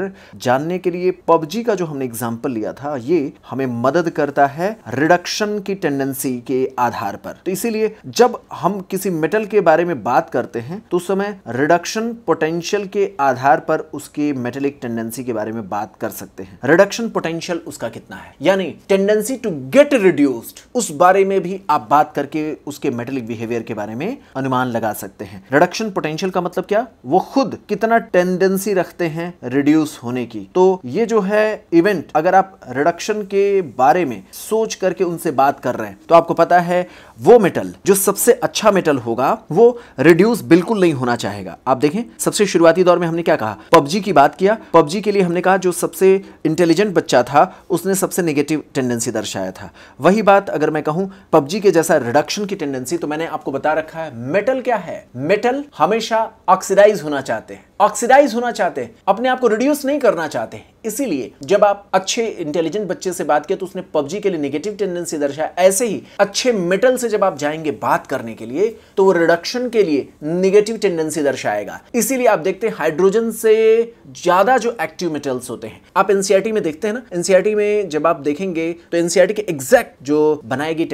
जानने के लिए पबजी का जो हमने एग्जाम्पल लिया था ये हमें मदद करता है रिडक्शन की टेंडेंसी फ्रीक्वेंसी के आधार पर तो इसीलिए जब हम किसी मेटल के बारे में बात करते हैं तो उस समय रिडक्शन पोटेंशियल के आधार पर उसके मेटेलिक टेंडेंसी के बारे में बात कर सकते हैं रिडक्शन पोटेंशियल उसका कितना है यानी टेंडेंसी टू गेट रिड्यूस्ड उस बारे में भी आप बात करके उसके मेटेलिक बिहेवियर के बारे में अनुमान लगा सकते हैं रिडक्शन पोटेंशियल का मतलब क्या वो खुद कितना टेंडेंसी रखते हैं रिड्यूस होने की तो ये जो है इवेंट अगर आप रिडक्शन के बारे में सोच करके उनसे बात कर रहे हैं तो आपको पता है वो मेटल जो सबसे अच्छा मेटल होगा वो रिड्यूस बिल्कुल नहीं होना चाहेगा आप देखें सबसे शुरुआती दौर में हमने क्या कहा पबजी की बात किया पबजी के लिए हमने कहा जो सबसे इंटेलिजेंट बच्चा था उसने सबसे नेगेटिव टेंडेंसी दर्शाया था वही बात अगर मैं कहूं पबजी के जैसा रिडक्शन की टेंडेंसी तो मैंने आपको बता रखा है मेटल क्या है मेटल हमेशा ऑक्सीडाइज होना चाहते हैं ऑक्सीडाइज होना चाहते हैं अपने आप को रिड्यूस नहीं करना चाहते इसीलिए जब आप अच्छे इंटेलिजेंट बच्चे से बात किए तो उसने पबजी के लिए नेगेटिव टेंडेंसी दर्शाया ऐसे ही अच्छे मेटल से जब आप जाएंगे बात करने के लिए तो वो रिडक्शन के लिए निगेटिव टेंडेंसी दर्शाएगा इसीलिए आप देखते हैं हाइड्रोजन से ज्यादा जो एक्टिव मेटल्स होते हैं आप एनसीआरटी e में देखते हैं ना एनसीआरटी e में जब आप देखेंगे तो एनसीआरटी e के एग्जैक्ट जो बनाई गई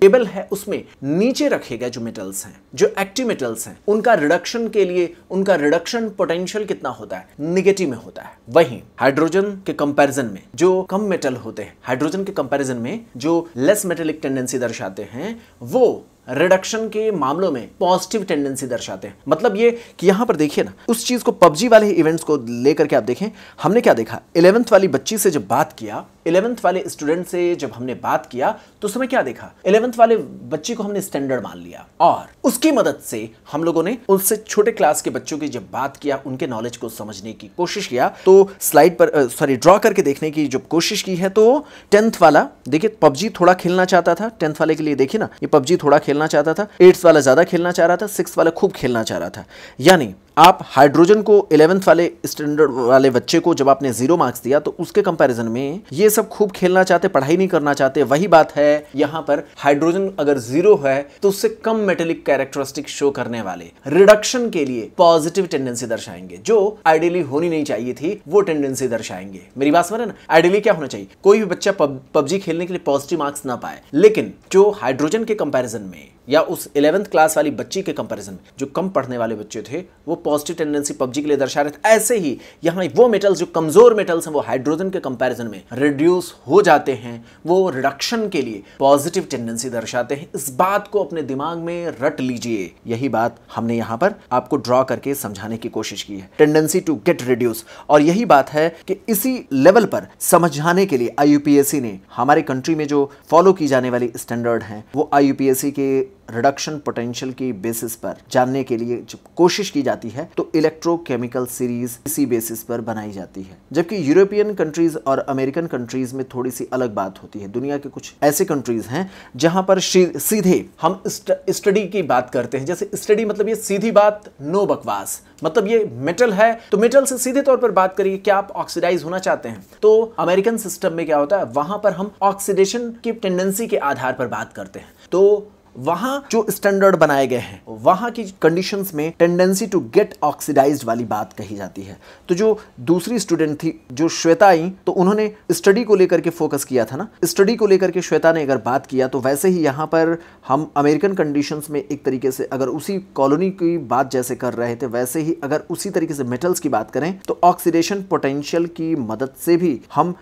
टेबल है उसमें नीचे रखेगा जो मेटल्स हैं जो एक्टिव मेटल्स हैं उनका रिडक्शन के लिए उनका रिडक्शन पोटेंशियल कितना होता है निगेटिव में होता है वहीं हाइड्रोजन के कंपेरिजन में जो कम मेटल होते हैं हाइड्रोजन के कंपेरिजन में जो लेस मेटेलिक टेंडेंसी दर्शाते हैं वो रिडक्शन के मामलों में पॉजिटिव टेंडेंसी दर्शाते हैं मतलब ये कि यहां पर देखिए ना उस चीज़ को पबजी वाले इवेंट्स को लेकर के आप देखें हमने क्या देखा इलेवेंथ वाली बच्ची से जब बात किया इलेवंथ वाले स्टूडेंट से जब हमने बात किया तो उसमें क्या देखा इलेवंथ वाले बच्चे को हमने स्टैंडर्ड मान लिया और उसकी मदद से हम लोगों ने उससे छोटे क्लास के बच्चों की जब बात किया उनके नॉलेज को समझने की कोशिश किया तो स्लाइड पर सॉरी ड्रॉ करके देखने की जब कोशिश की है तो टेंथ वाला देखिए पबजी थोड़ा खेलना चाहता था टेंथ वाले के लिए देखिए ना ये पबजी थोड़ा खेलना चाहता था एट्थ वाला ज्यादा खेलना चाह रहा था सिक्स वाला खूब खेलना चाह रहा था यानी आप हाइड्रोजन को इलेवेंथ वाले स्टैंडर्ड वाले बच्चे को जब आपने जीरो मार्क्स दिया तो उसके कंपैरिजन में ये सब खूब खेलना चाहते पढ़ाई नहीं करना चाहते वही बात है यहाँ पर हाइड्रोजन अगर जीरो है तो उससे कम मेटेलिक कैरेक्टरिस्टिक शो करने वाले रिडक्शन के लिए पॉजिटिव टेंडेंसी दर्शाएंगे जो आइडियली होनी नहीं चाहिए थी वो टेंडेंसी दर्शाएंगे मेरी बात समझ ना आइडियली क्या होना चाहिए कोई भी बच्चा पबजी खेलने के लिए पॉजिटिव मार्क्स ना पाए लेकिन जो हाइड्रोजन के कंपेरिजन में या उस इलेवेंथ क्लास वाली बच्ची के कंपेरिजन में जो कम पढ़ने वाले बच्चे थे वो पॉजिटिव टेंडेंसी पबजी के लिए दर्शा रहे थे ऐसे ही यहां वो मेटल्स जो कमजोर मेटल्स हैं वो हाइड्रोजन के कंपैरिजन में रिड्यूस हो जाते हैं वो रिडक्शन के लिए पॉजिटिव टेंडेंसी दर्शाते हैं इस बात को अपने दिमाग में रट लीजिए यही बात हमने यहां पर आपको ड्रॉ करके समझाने की कोशिश की है टेंडेंसी टू गेट रिड्यूस और यही बात है कि इसी लेवल पर समझाने के लिए आई ने हमारे कंट्री में जो फॉलो की जाने वाली स्टैंडर्ड है वो आई के रिडक्शन पोटेंशियल की बेसिस पर जानने के लिए जब कोशिश की जाती है तो इलेक्ट्रोकेमिकल सीरीज इसी बेसिस पर बनाई जाती है जबकि यूरोपियन कंट्रीज और अमेरिकन कंट्रीज में थोड़ी सी अलग बात होती है दुनिया के कुछ ऐसे कंट्रीज हैं जहां पर सीधे हम स्टडी की बात करते हैं जैसे स्टडी मतलब ये सीधी बात नो बकवास मतलब ये मेटल है तो मेटल से सीधे तौर पर बात करिए क्या आप ऑक्सीडाइज होना चाहते हैं तो अमेरिकन सिस्टम में क्या होता है वहां पर हम ऑक्सीडेशन की टेंडेंसी के आधार पर बात करते हैं तो वहां जो स्टैंडर्ड बनाए गए हैं वहां की कंडीशंस में टेंडेंसी टू गेट ऑक्सीडाइज वाली बात कही जाती है तो जो दूसरी स्टूडेंट थी जो श्वेता आई तो उन्होंने स्टडी को लेकर के फोकस किया था ना स्टडी को लेकर के श्वेता ने अगर बात किया तो वैसे ही यहाँ पर हम अमेरिकन कंडीशन में एक तरीके से अगर उसी कॉलोनी की बात जैसे कर रहे थे वैसे ही अगर उसी तरीके से मेटल्स की बात करें तो ऑक्सीडेशन पोटेंशियल की मदद से भी हम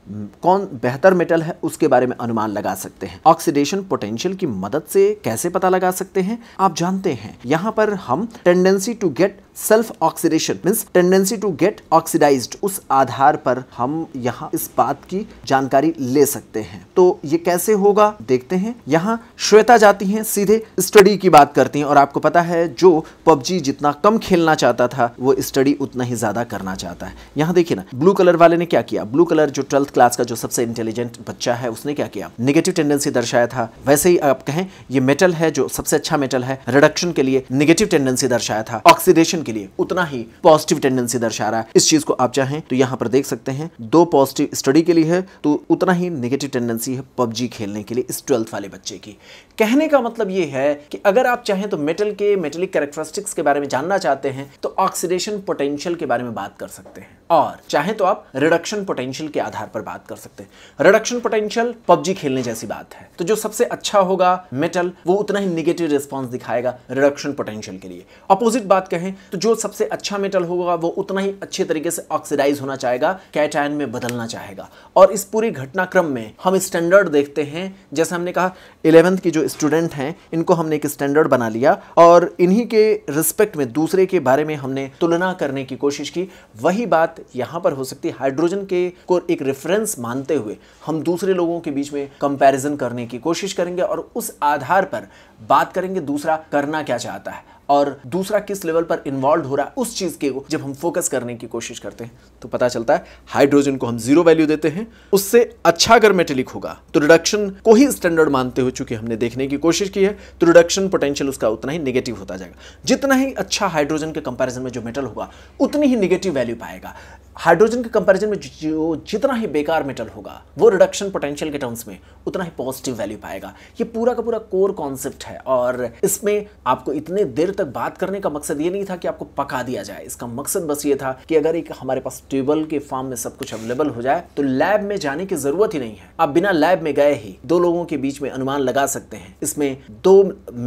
कौन बेहतर मेटल है उसके बारे में अनुमान लगा सकते हैं ऑक्सीडेशन पोटेंशियल की मदद से कैसे कैसे पता लगा सकते हैं आप जानते हैं यहाँ पर हम tendency to get self oxidation means tendency to get oxidise उस आधार पर हम यहाँ इस बात की जानकारी ले सकते हैं तो ये कैसे होगा देखते हैं यहाँ श्वेता जाती हैं सीधे स्टडी की बात करती हैं और आपको पता है जो पबजी जितना कम खेलना चाहता था वो स्टडी उतना ही ज्यादा करना चाहता है यहाँ देखिए ना ब्लू कलर वाले ने क्या किया ब्लू कलर जो ट्वेल्थ क्लास का जो सबसे इंटेलिजेंट बच्चा है उसने क्या किया निगेटिव टेंडेंसी दर्शाया था वैसे ही आप कहें ये मेटल है जो सबसे अच्छा मेटल है रिडक्शन के लिए निगेटिव टेंडेंसी दर्शाया था ऑक्सीडेशन के लिए उतना ही पॉजिटिव टेंडेंसी दर्शा रहा है इस चीज को आप चाहें तो यहां पर देख सकते हैं दो पॉजिटिव स्टडी के लिए है तो उतना ही नेगेटिव टेंडेंसी है पबजी खेलने के लिए इस ट्वेल्थ वाले बच्चे की कहने का मतलब यह है कि अगर आप चाहें तो मेटल के मेटलिक कैरेक्टरिस्टिक्स के बारे में जानना चाहते हैं तो ऑक्सीडेशन पोटेंशियल के बारे में बात कर सकते हैं और चाहे तो आप रिडक्शन पोटेंशियल के आधार पर बात कर सकते हैं रिडक्शन पोटेंशियल पबजी खेलने जैसी बात है तो जो सबसे अच्छा होगा मेटल वो उतना ही निगेटिव रिस्पॉन्स दिखाएगा रिडक्शन पोटेंशियल के लिए अपोजिट बात कहें तो जो सबसे अच्छा मेटल होगा वो उतना ही अच्छे तरीके से ऑक्सीडाइज होना चाहेगा कैटायन में बदलना चाहेगा और इस पूरी घटनाक्रम में हम स्टैंडर्ड देखते हैं जैसे हमने कहा इलेवेंथ की जो स्टूडेंट हैं इनको हमने एक स्टैंडर्ड बना लिया और इन्हीं के रिस्पेक्ट में दूसरे के बारे में हमने तुलना करने की कोशिश की वही बात यहाँ पर हो सकती है हाइड्रोजन के को एक रेफरेंस मानते हुए हम दूसरे लोगों के बीच में कंपैरिजन करने की कोशिश करेंगे और उस आधार पर बात करेंगे दूसरा करना क्या चाहता है और दूसरा किस लेवल पर इन्वॉल्व हो रहा है उस चीज़ के जब हम फोकस करने की कोशिश करते हैं तो पता चलता है हाइड्रोजन को हम जीरो वैल्यू देते हैं उससे अच्छा अगर मेटेलिक होगा तो रिडक्शन को ही स्टैंडर्ड मानते हुए चूंकि हमने देखने की कोशिश की है तो रिडक्शन पोटेंशियल उसका उतना ही निगेटिव होता जाएगा जितना ही अच्छा हाइड्रोजन के कंपेरिजन में जो मेटल होगा उतनी ही निगेटिव वैल्यू पाएगा हाइड्रोजन के कंपैरिजन में जो जितना ही बेकार मेटल होगा वो रिडक्शन पोटेंशियल के टर्म्स में उतना ही पॉजिटिव वैल्यू पाएगा ये पूरा का पूरा कोर कॉन्सेप्ट है और इसमें आपको इतने देर तक बात करने का मकसद ये नहीं था कि आपको पका दिया जाए इसका मकसद बस ये था कि अगर एक हमारे पास ट्यूबल के फॉर्म में सब कुछ अवेलेबल हो जाए तो लैब में जाने की जरूरत ही नहीं है आप बिना लैब में गए ही दो लोगों के बीच में अनुमान लगा सकते हैं इसमें दो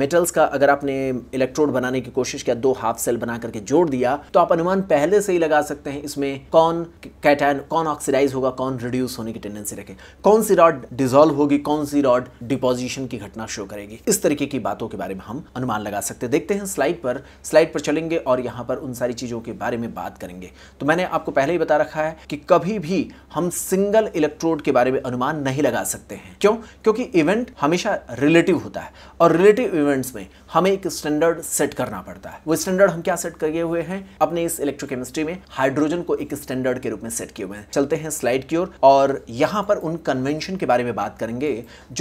मेटल्स का अगर आपने इलेक्ट्रोड बनाने की कोशिश किया दो हाफ सेल बना करके जोड़ दिया तो आप अनुमान पहले से ही लगा सकते हैं इसमें कौन कैटायन कौन ऑक्सीडाइज होगा कौन रिड्यूस होने की टेंडेंसी रखे कौन सी रॉड डिजोल्व होगी कौन सी रॉड डिपोजिशन की घटना शो करेगी इस तरीके की बातों के बारे में हम अनुमान लगा सकते हैं देखते हैं स्लाइड पर स्लाइड पर चलेंगे और यहां पर उन सारी चीज़ों के बारे में बात करेंगे तो मैंने आपको पहले ही बता रखा है कि कभी भी हम सिंगल इलेक्ट्रोड के बारे में अनुमान नहीं लगा सकते हैं क्यों क्योंकि इवेंट हमेशा रिलेटिव होता है और रिलेटिव इवेंट्स में हमें एक स्टैंडर्ड सेट करना पड़ता है वो स्टैंडर्ड हम क्या सेट किए हुए हैं अपने इस इलेक्ट्रोकेमिस्ट्री में हाइड्रोजन को एक स्टैंडर्ड के रूप में सेट किए हुए हैं चलते हैं स्लाइड की ओर और, यहाँ पर उन कन्वेंशन के बारे में बात करेंगे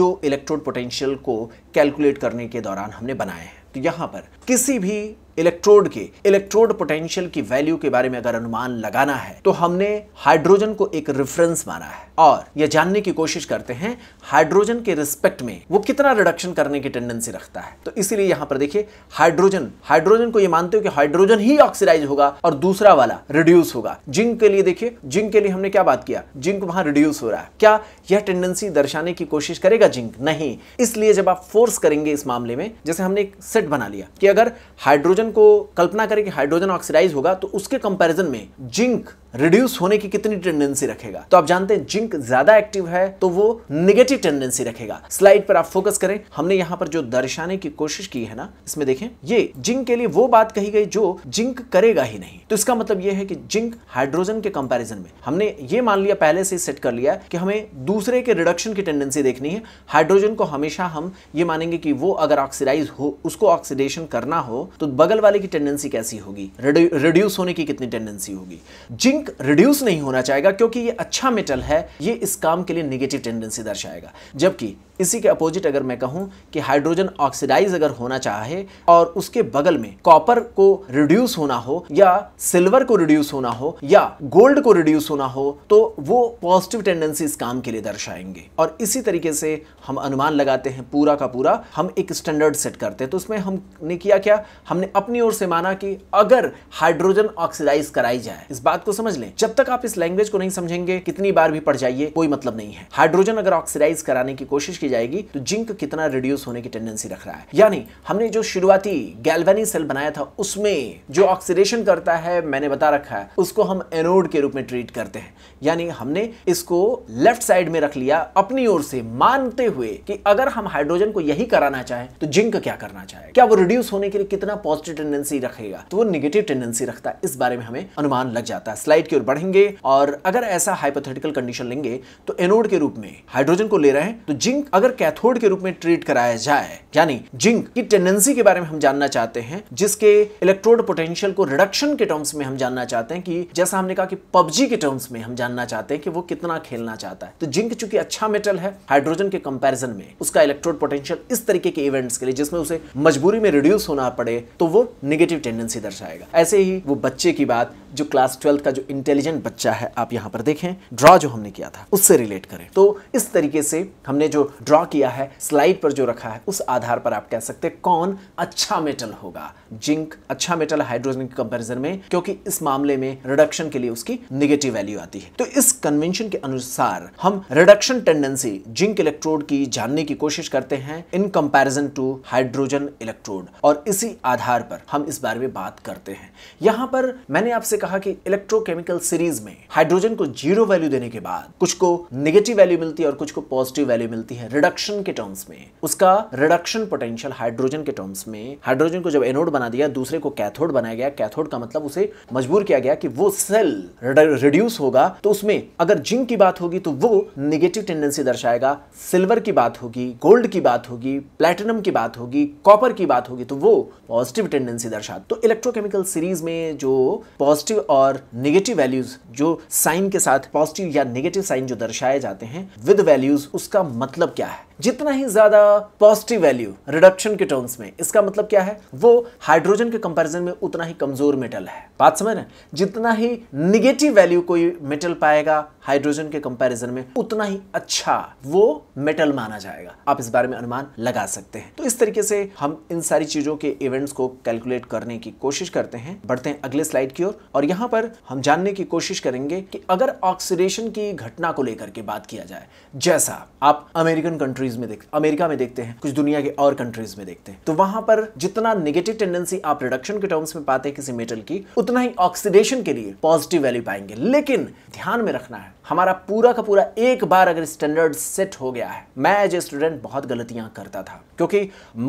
जो इलेक्ट्रोड पोटेंशियल को कैलकुलेट करने के दौरान हमने बनाए हैं तो यहाँ पर किसी भी इलेक्ट्रोड के इलेक्ट्रोड पोटेंशियल की वैल्यू के बारे में अगर अनुमान लगाना है तो हमने हाइड्रोजन को एक रेफरेंस माना है और यह जानने की कोशिश करते हैं हाइड्रोजन के रिस्पेक्ट में वो कितना रिडक्शन करने की टेंडेंसी रखता है तो इसीलिए यहां पर देखिए हाइड्रोजन हाइड्रोजन को ये मानते हो कि हाइड्रोजन ही ऑक्सीडाइज होगा और दूसरा वाला रिड्यूस होगा जिंक के लिए देखिए जिंक के लिए हमने क्या बात किया जिंक वहां रिड्यूस हो रहा है क्या यह टेंडेंसी दर्शाने की कोशिश करेगा जिंक नहीं इसलिए जब आप फोर्स करेंगे इस मामले में जैसे हमने एक सेट बना लिया कि अगर हाइड्रोजन को कल्पना करें कि हाइड्रोजन ऑक्सीडाइज होगा तो उसके कंपेरिजन में जिंक रिड्यूस होने की कितनी टेंडेंसी रखेगा तो आप जानते हैं जिंक जिंक ज्यादा एक्टिव है तो वो निगेटिव टेंडेंसी रखेगा स्लाइड पर आप फोकस करें हमने यहाँ पर जो दर्शाने की कोशिश की है ना इसमें देखें ये जिंक के लिए वो बात कही गई जो जिंक करेगा ही नहीं तो इसका मतलब ये है कि जिंक हाइड्रोजन के कंपैरिजन में हमने ये मान लिया पहले से सेट कर लिया कि हमें दूसरे के रिडक्शन की टेंडेंसी देखनी है हाइड्रोजन को हमेशा हम ये मानेंगे कि वो अगर ऑक्सीडाइज हो उसको ऑक्सीडेशन करना हो तो बगल वाले की टेंडेंसी कैसी होगी रिड्यूस होने की कितनी टेंडेंसी होगी जिंक रिड्यूस नहीं होना चाहेगा क्योंकि ये अच्छा मेटल है ये इस काम के लिए निगेटिव टेंडेंसी दर्शाएगा जबकि इसी के अपोजिट अगर मैं कहूं कि हाइड्रोजन ऑक्सीडाइज अगर होना चाहे और उसके बगल में कॉपर को रिड्यूस होना हो या सिल्वर को रिड्यूस होना हो या गोल्ड को रिड्यूस होना हो तो वो पॉजिटिव टेंडेंसी इस काम के लिए दर्शाएंगे और इसी तरीके से हम अनुमान लगाते हैं पूरा का पूरा हम एक स्टैंडर्ड सेट करते हैं तो उसमें हमने किया क्या हमने अपनी ओर से माना कि अगर हाइड्रोजन ऑक्सीडाइज कराई जाए इस बात को समझ लें जब तक आप इस लैंग्वेज को नहीं समझेंगे कितनी बार भी पढ़ जाए जाइए कोई मतलब नहीं है हाइड्रोजन अगर ऑक्सीडाइज कराने की कोशिश की जाएगी तो जिंक कितना रिड्यूस होने की टेंडेंसी रख रहा है यानी हमने जो शुरुआती गैल्वेनी सेल बनाया था उसमें जो ऑक्सीडेशन करता है मैंने बता रखा है उसको हम एनोड के रूप में ट्रीट करते हैं यानी हमने इसको लेफ्ट साइड में रख लिया अपनी ओर से मानते हुए कि अगर हम हाइड्रोजन को यही कराना चाहें तो जिंक क्या करना चाहे क्या वो रिड्यूस होने के लिए कितना पॉजिटिव टेंडेंसी रखेगा तो वो निगेटिव टेंडेंसी रखता है इस बारे में हमें अनुमान लग जाता है स्लाइड की ओर बढ़ेंगे और अगर ऐसा हाइपोथेटिकल कंडीशन करेंगे तो एनोड के रूप में हाइड्रोजन को ले रहे हैं तो जिंक अगर कैथोड के रूप में ट्रीट कराया जाए यानी जिंक की टेंडेंसी के बारे में हम जानना चाहते हैं जिसके इलेक्ट्रोड पोटेंशियल को रिडक्शन के टर्म्स में हम जानना चाहते हैं कि जैसा हमने कहा कि पबजी के टर्म्स में हम जानना चाहते हैं कि वो कितना खेलना चाहता है तो जिंक चूंकि अच्छा मेटल है हाइड्रोजन के कंपेरिजन में उसका इलेक्ट्रोड पोटेंशियल इस तरीके के इवेंट्स के लिए जिसमें उसे मजबूरी में रिड्यूस होना पड़े तो वो निगेटिव टेंडेंसी दर्शाएगा ऐसे ही वो बच्चे की बात जो क्लास ट्वेल्थ का जो इंटेलिजेंट बच्चा है आप यहां पर देखें ड्रॉ जो हमने किया किया था उससे रिलेट करें तो इस तरीके से हमने जो ड्रॉ किया है स्लाइड पर जो रखा है उस आधार पर आप कह सकते हैं कौन अच्छा मेटल होगा जिंक अच्छा मेटल हाइड्रोजन के कंपेरिजन में क्योंकि इस मामले में रिडक्शन के लिए उसकी निगेटिव वैल्यू आती है तो इस कन्वेंशन के अनुसार हम रिडक्शन टेंडेंसी जिंक इलेक्ट्रोड की जानने की कोशिश करते हैं in comparison to hydrogen electrode और इसी आधार पर हम इस बारे में बात करते हैं यहां पर मैंने आपसे कहा कि इलेक्ट्रोकेमिकल सीरीज में हाइड्रोजन को जीरो वैल्यू देने के बाद कुछ को नेगेटिव वैल्यू मिलती है और कुछ को पॉजिटिव वैल्यू मिलती है रिडक्शन के टर्म्स में उसका रिडक्शन पोटेंशियल हाइड्रोजन के टर्म्स में हाइड्रोजन को जब एनोड बना दिया दूसरे को कैथोड बनाया गया कैथोड का मतलब उसे मजबूर किया गया कि वो सेल रिड्यूस होगा तो उसमें अगर जिंक की बात होगी तो वो निगेटिव टेंडेंसी दर्शाएगा सिल्वर की बात होगी गोल्ड की बात होगी प्लेटिनम की बात होगी कॉपर की बात होगी तो वो पॉजिटिव टेंडेंसी दर्शा तो इलेक्ट्रोकेमिकल सीरीज में जो पॉजिटिव और निगेटिव वैल्यूज जो साइन के साथ पॉजिटिव या निगेटिव साइन जो दर्शाए जाते हैं विद वैल्यूज उसका मतलब क्या है जितना ही ज्यादा पॉजिटिव वैल्यू रिडक्शन के टर्म्स में इसका मतलब क्या है वो हाइड्रोजन के कंपैरिजन में उतना ही कमजोर मेटल है बात समझ रहे जितना ही निगेटिव वैल्यू कोई मेटल पाएगा हाइड्रोजन के कंपैरिजन में उतना ही अच्छा वो मेटल माना जाएगा आप इस बारे में अनुमान लगा सकते हैं तो इस तरीके से हम इन सारी चीजों के इवेंट्स को कैलकुलेट करने की कोशिश करते हैं बढ़ते हैं अगले स्लाइड की ओर और यहाँ पर हम जानने की कोशिश करेंगे कि अगर ऑक्सीडेशन की घटना को लेकर के बात किया जाए जैसा आप अमेरिकन कंट्री कंट्रीज में देखते अमेरिका में देखते हैं कुछ दुनिया के और कंट्रीज में देखते हैं तो वहां पर जितना नेगेटिव टेंडेंसी आप रिडक्शन के टर्म्स में पाते हैं किसी मेटल की उतना ही ऑक्सीडेशन के लिए पॉजिटिव वैल्यू पाएंगे लेकिन ध्यान में रखना है हमारा पूरा का पूरा एक बार अगर स्टैंडर्ड सेट हो गया है मैं एज ए स्टूडेंट बहुत गलतियां करता था क्योंकि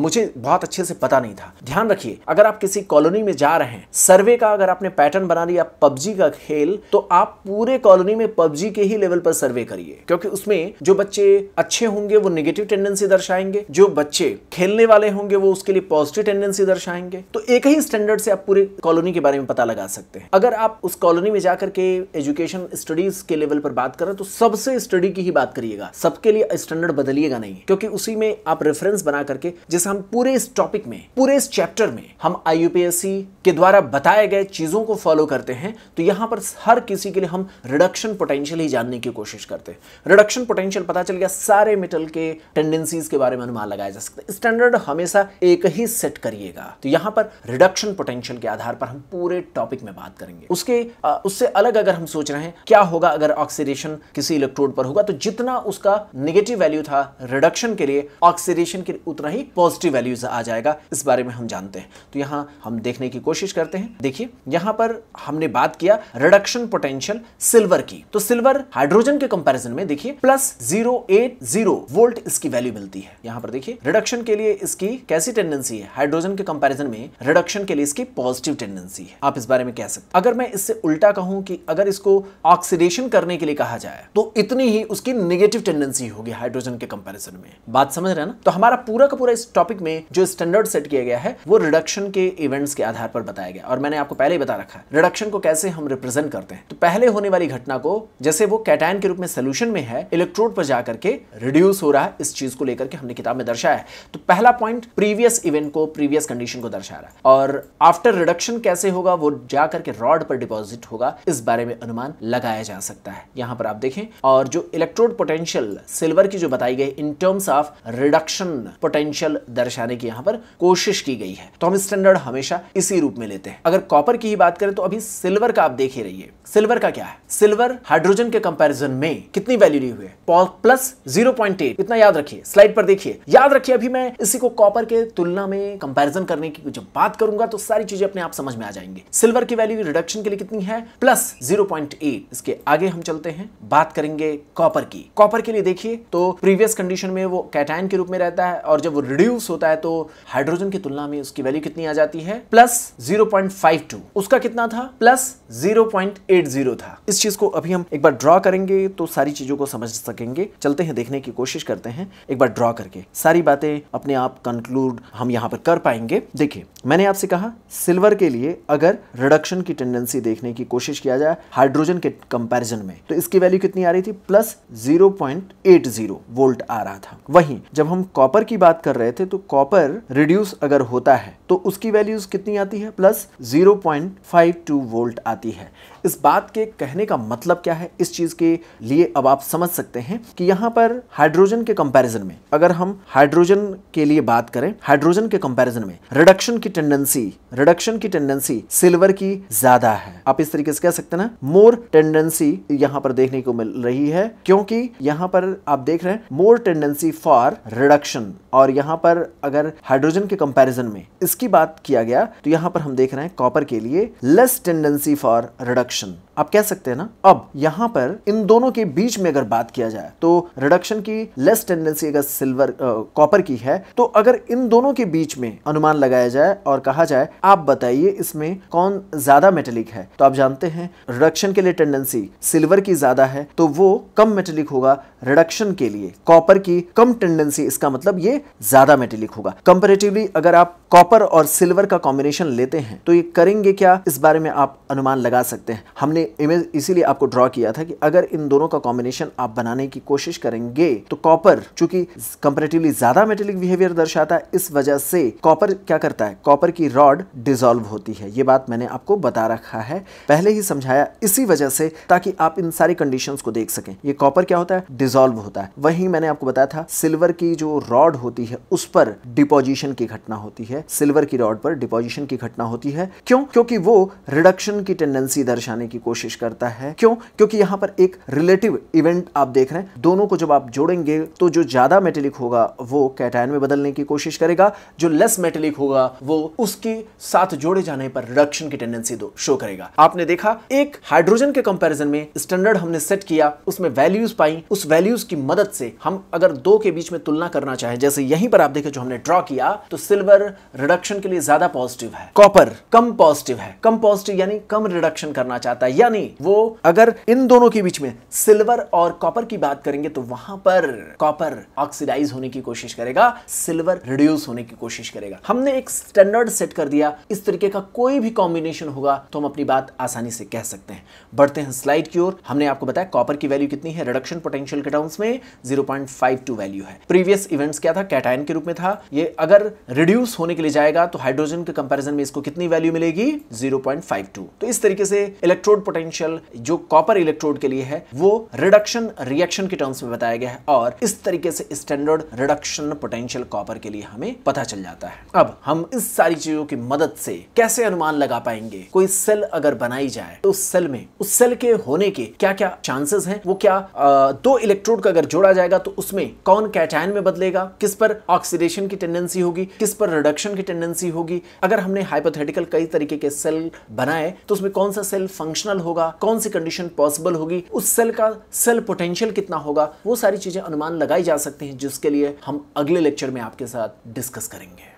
मुझे बहुत अच्छे से पता नहीं था ध्यान रखिए अगर आप किसी कॉलोनी में जा रहे हैं सर्वे का अगर आपने पैटर्न बना लिया पबजी का खेल तो आप पूरे कॉलोनी में पबजी के ही लेवल पर सर्वे करिए क्योंकि उसमें जो बच्चे अच्छे होंगे वो निगेटिव नेगेटिव टेंडेंसी दर्शाएंगे जो बच्चे खेलने वाले होंगे वो उसके लिए पॉजिटिव टेंडेंसी दर्शाएंगे तो एक ही स्टैंडर्ड से आप पूरे कॉलोनी के बारे में पता लगा सकते हैं अगर आप उस कॉलोनी में जाकर के एजुकेशन स्टडीज के लेवल पर बात करें तो सबसे स्टडी की ही बात करिएगा सबके लिए स्टैंडर्ड बदलिएगा नहीं क्योंकि उसी में आप रेफरेंस बना करके जैसे हम पूरे इस टॉपिक में पूरे इस चैप्टर में हम आई के द्वारा बताए गए चीजों को फॉलो करते हैं तो यहां पर हर किसी के लिए हम रिडक्शन पोटेंशियल ही जानने की कोशिश करते हैं रिडक्शन पोटेंशियल पता चल गया सारे मेटल के टेंडेंसीज के बारे में अनुमान लगाया जा सकता है स्टैंडर्ड हमेशा एक ही सेट करिएगा तो यहां पर रिडक्शन पोटेंशियल के आधार पर हम पूरे टॉपिक में बात करेंगे उसके आ, उससे अलग अगर हम सोच रहे हैं क्या होगा अगर ऑक्सीडेशन किसी इलेक्ट्रोड पर होगा तो जितना उसका निगेटिव वैल्यू था रिडक्शन के लिए ऑक्सीडेशन के लिए उतना ही पॉजिटिव वैल्यूज आ जाएगा इस बारे में हम जानते हैं तो यहां हम देखने की कोशिश करते हैं देखिए यहां पर हमने बात किया रिडक्शन पोटेंशियल सिल्वर की तो सिल्वर हाइड्रोजन के कंपैरिजन में देखिए plus zero eight zero volt इसकी वैल्यू मिलती है यहां पर देखिए रिडक्शन के लिए इसकी कैसी टेंडेंसी है हाइड्रोजन के कंपैरिजन में रिडक्शन के लिए इसकी पॉजिटिव टेंडेंसी है आप इस बारे में कह सकते अगर मैं इससे उल्टा कहूं कि अगर इसको ऑक्सीडेशन करने के लिए कहा जाए तो इतनी ही उसकी निगेटिव टेंडेंसी होगी हाइड्रोजन के कंपेरिजन में बात समझ रहे ना तो हमारा पूरा का पूरा इस टॉपिक में जो स्टैंडर्ड सेट किया गया है वो रिडक्शन के इवेंट्स के आधार पर बताया गया और मैंने आपको पहले ही बता रखा है रिडक्शन को कैसे हम रिप्रेजेंट करते हैं तो पहले होने वाली घटना को जैसे वो कैटायन के रूप में सोल्यूशन में है इलेक्ट्रोड पर जाकर के रिड्यूस हो रहा है इस चीज को लेकर के हमने किताब में दर्शाया है तो पहला पॉइंट प्रीवियस इवेंट को प्रीवियस कंडीशन को दर्शा रहा है और आफ्टर रिडक्शन कैसे होगा वो जाकर के रॉड पर डिपॉजिट होगा इस बारे में अनुमान लगाया जा सकता है यहां पर आप देखें और जो इलेक्ट्रोड पोटेंशियल सिल्वर की जो बताई गई in terms of reduction potential दर्शाने की यहां पर कोशिश की गई है तो हम स्टैंडर्ड हमेशा इसी रूप में लेते हैं अगर कॉपर की ही बात करें तो अभी सिल्वर का आप देख ही रहिए सिल्वर का क्या है सिल्वर हाइड्रोजन के कंपैरिजन में कितनी वैल्यू ली हुई है प्लस जीरो इतना याद रखिए स्लाइड पर देखिए याद रखिए अभी मैं इसी को कॉपर के तुलना में कंपैरिजन करने की जब बात करूंगा तो सारी चीजें अपने आप समझ में आ जाएंगे सिल्वर की वैल्यू रिडक्शन के लिए कितनी है प्लस 0.8 इसके आगे हम चलते हैं बात करेंगे कॉपर की कॉपर के लिए देखिए तो प्रीवियस कंडीशन में वो कैटाइन के रूप में रहता है और जब वो रिड्यूस होता है तो हाइड्रोजन की तुलना में उसकी वैल्यू कितनी आ जाती है प्लस जीरो उसका कितना था प्लस जीरो था इस चीज को अभी हम एक बार ड्रॉ करेंगे तो सारी चीजों को समझ सकेंगे चलते हैं देखने की कोशिश करते हैं हैं एक बार ड्रॉ करके सारी बातें अपने आप कंक्लूड हम यहाँ पर कर पाएंगे देखिए मैंने आपसे कहा सिल्वर के लिए अगर रिडक्शन की टेंडेंसी देखने की कोशिश किया जाए हाइड्रोजन के कंपैरिजन में तो इसकी वैल्यू कितनी आ रही थी प्लस 0.80 वोल्ट आ रहा था वहीं जब हम कॉपर की बात कर रहे थे तो कॉपर रिड्यूस अगर होता है तो उसकी वैल्यूज कितनी आती है प्लस 0.52 वोल्ट आती है इस बात के कहने का मतलब क्या है इस चीज़ के लिए अब आप समझ सकते हैं कि यहाँ पर हाइड्रोजन के कंपैरिजन में अगर हम हाइड्रोजन के लिए बात करें हाइड्रोजन के कंपैरिजन में रिडक्शन की टेंडेंसी रिडक्शन की टेंडेंसी सिल्वर की ज्यादा है आप इस तरीके से कह सकते हैं ना मोर टेंडेंसी यहाँ पर देखने को मिल रही है क्योंकि यहाँ पर आप देख रहे हैं मोर टेंडेंसी फॉर रिडक्शन और यहाँ पर अगर हाइड्रोजन के कंपेरिजन में इसकी बात किया गया तो यहाँ पर हम देख रहे हैं कॉपर के लिए less tendency for reduction reduction आप कह सकते हैं ना अब यहाँ पर इन दोनों के बीच में अगर बात किया जाए तो रिडक्शन की लेस टेंडेंसी अगर सिल्वर कॉपर की है तो अगर इन दोनों के बीच में अनुमान लगाया जाए और कहा जाए आप बताइए इसमें कौन ज्यादा मेटेलिक है तो आप जानते हैं रिडक्शन के लिए टेंडेंसी सिल्वर की ज्यादा है तो वो कम मेटेलिक होगा रिडक्शन के लिए कॉपर की कम टेंडेंसी इसका मतलब ये ज्यादा मेटेलिक होगा कंपेरेटिवली अगर आप कॉपर और सिल्वर का कॉम्बिनेशन लेते हैं तो ये करेंगे क्या इस बारे में आप अनुमान लगा सकते हैं हैं हमने इमेज इसीलिए आपको ड्रॉ किया था कि अगर इन दोनों का कॉम्बिनेशन आप बनाने की कोशिश करेंगे तो कॉपर चूंकि कंपेरेटिवली ज्यादा मेटेलिक बिहेवियर दर्शाता है इस वजह से कॉपर क्या करता है कॉपर की रॉड डिजोल्व होती है ये बात मैंने आपको बता रखा है पहले ही समझाया इसी वजह से ताकि आप इन सारी कंडीशन को देख सकें ये कॉपर क्या होता है डिजोल्व होता है वही मैंने आपको बताया था सिल्वर की जो रॉड होती है उस पर डिपोजिशन की घटना होती है सिल्वर की रॉड पर डिपोजिशन की घटना होती है क्यों क्योंकि वो रिडक्शन की टेंडेंसी दर्शा दर्शाने की कोशिश करता है क्यों क्योंकि यहां पर एक रिलेटिव इवेंट आप देख रहे हैं दोनों को जब आप जोड़ेंगे तो जो ज्यादा मेटेलिक होगा वो कैटायन में बदलने की कोशिश करेगा जो लेस मेटेलिक होगा वो उसके साथ जोड़े जाने पर रिडक्शन की टेंडेंसी दो शो करेगा आपने देखा एक हाइड्रोजन के कंपेरिजन में स्टैंडर्ड हमने सेट किया उसमें वैल्यूज पाई उस वैल्यूज की मदद से हम अगर दो के बीच में तुलना करना चाहे जैसे यहीं पर आप देखे जो हमने ड्रॉ किया तो सिल्वर रिडक्शन के लिए ज्यादा पॉजिटिव है कॉपर कम पॉजिटिव है कम पॉजिटिव यानी कम रिडक्शन करना करना चाहता है यानी वो अगर इन दोनों के बीच में सिल्वर और कॉपर की बात करेंगे तो वहां पर कॉपर ऑक्सीडाइज होने की कोशिश करेगा सिल्वर रिड्यूस होने की कोशिश करेगा हमने एक स्टैंडर्ड सेट कर दिया इस तरीके का कोई भी कॉम्बिनेशन होगा तो हम अपनी बात आसानी से कह सकते हैं बढ़ते हैं स्लाइड की ओर हमने आपको बताया कॉपर की वैल्यू कितनी है रिडक्शन पोटेंशियल के टर्म्स में जीरो वैल्यू है प्रीवियस इवेंट्स क्या था कैटायन के रूप में था ये अगर रिड्यूस होने के लिए जाएगा तो हाइड्रोजन के कंपैरिजन में इसको कितनी वैल्यू मिलेगी 0.52 तो इस तरीके से इलेक्ट्रोड पोटेंशियल जो कॉपर इलेक्ट्रोड के लिए है वो रिडक्शन रिएक्शन के टर्म्स में बताया गया है और इस तरीके से स्टैंडर्ड रिडक्शन पोटेंशियल कॉपर के लिए हमें पता चल जाता है अब हम इस सारी चीजों की मदद से कैसे अनुमान लगा पाएंगे कोई सेल अगर बनाई जाए तो उस सेल में उस सेल के होने के क्या क्या चांसेस हैं वो क्या आ, दो इलेक्ट्रोड का अगर जोड़ा जाएगा तो उसमें कौन कैटायन में बदलेगा किस पर ऑक्सीडेशन की टेंडेंसी होगी किस पर रिडक्शन की टेंडेंसी होगी अगर हमने हाइपोथेटिकल कई तरीके के सेल बनाए तो उसमें कौन सा सेल फंक्शनल होगा कौन सी कंडीशन पॉसिबल होगी उस सेल का सेल पोटेंशियल कितना होगा वो सारी चीजें अनुमान लगाई जा सकती हैं जिसके लिए हम अगले लेक्चर में आपके साथ डिस्कस करेंगे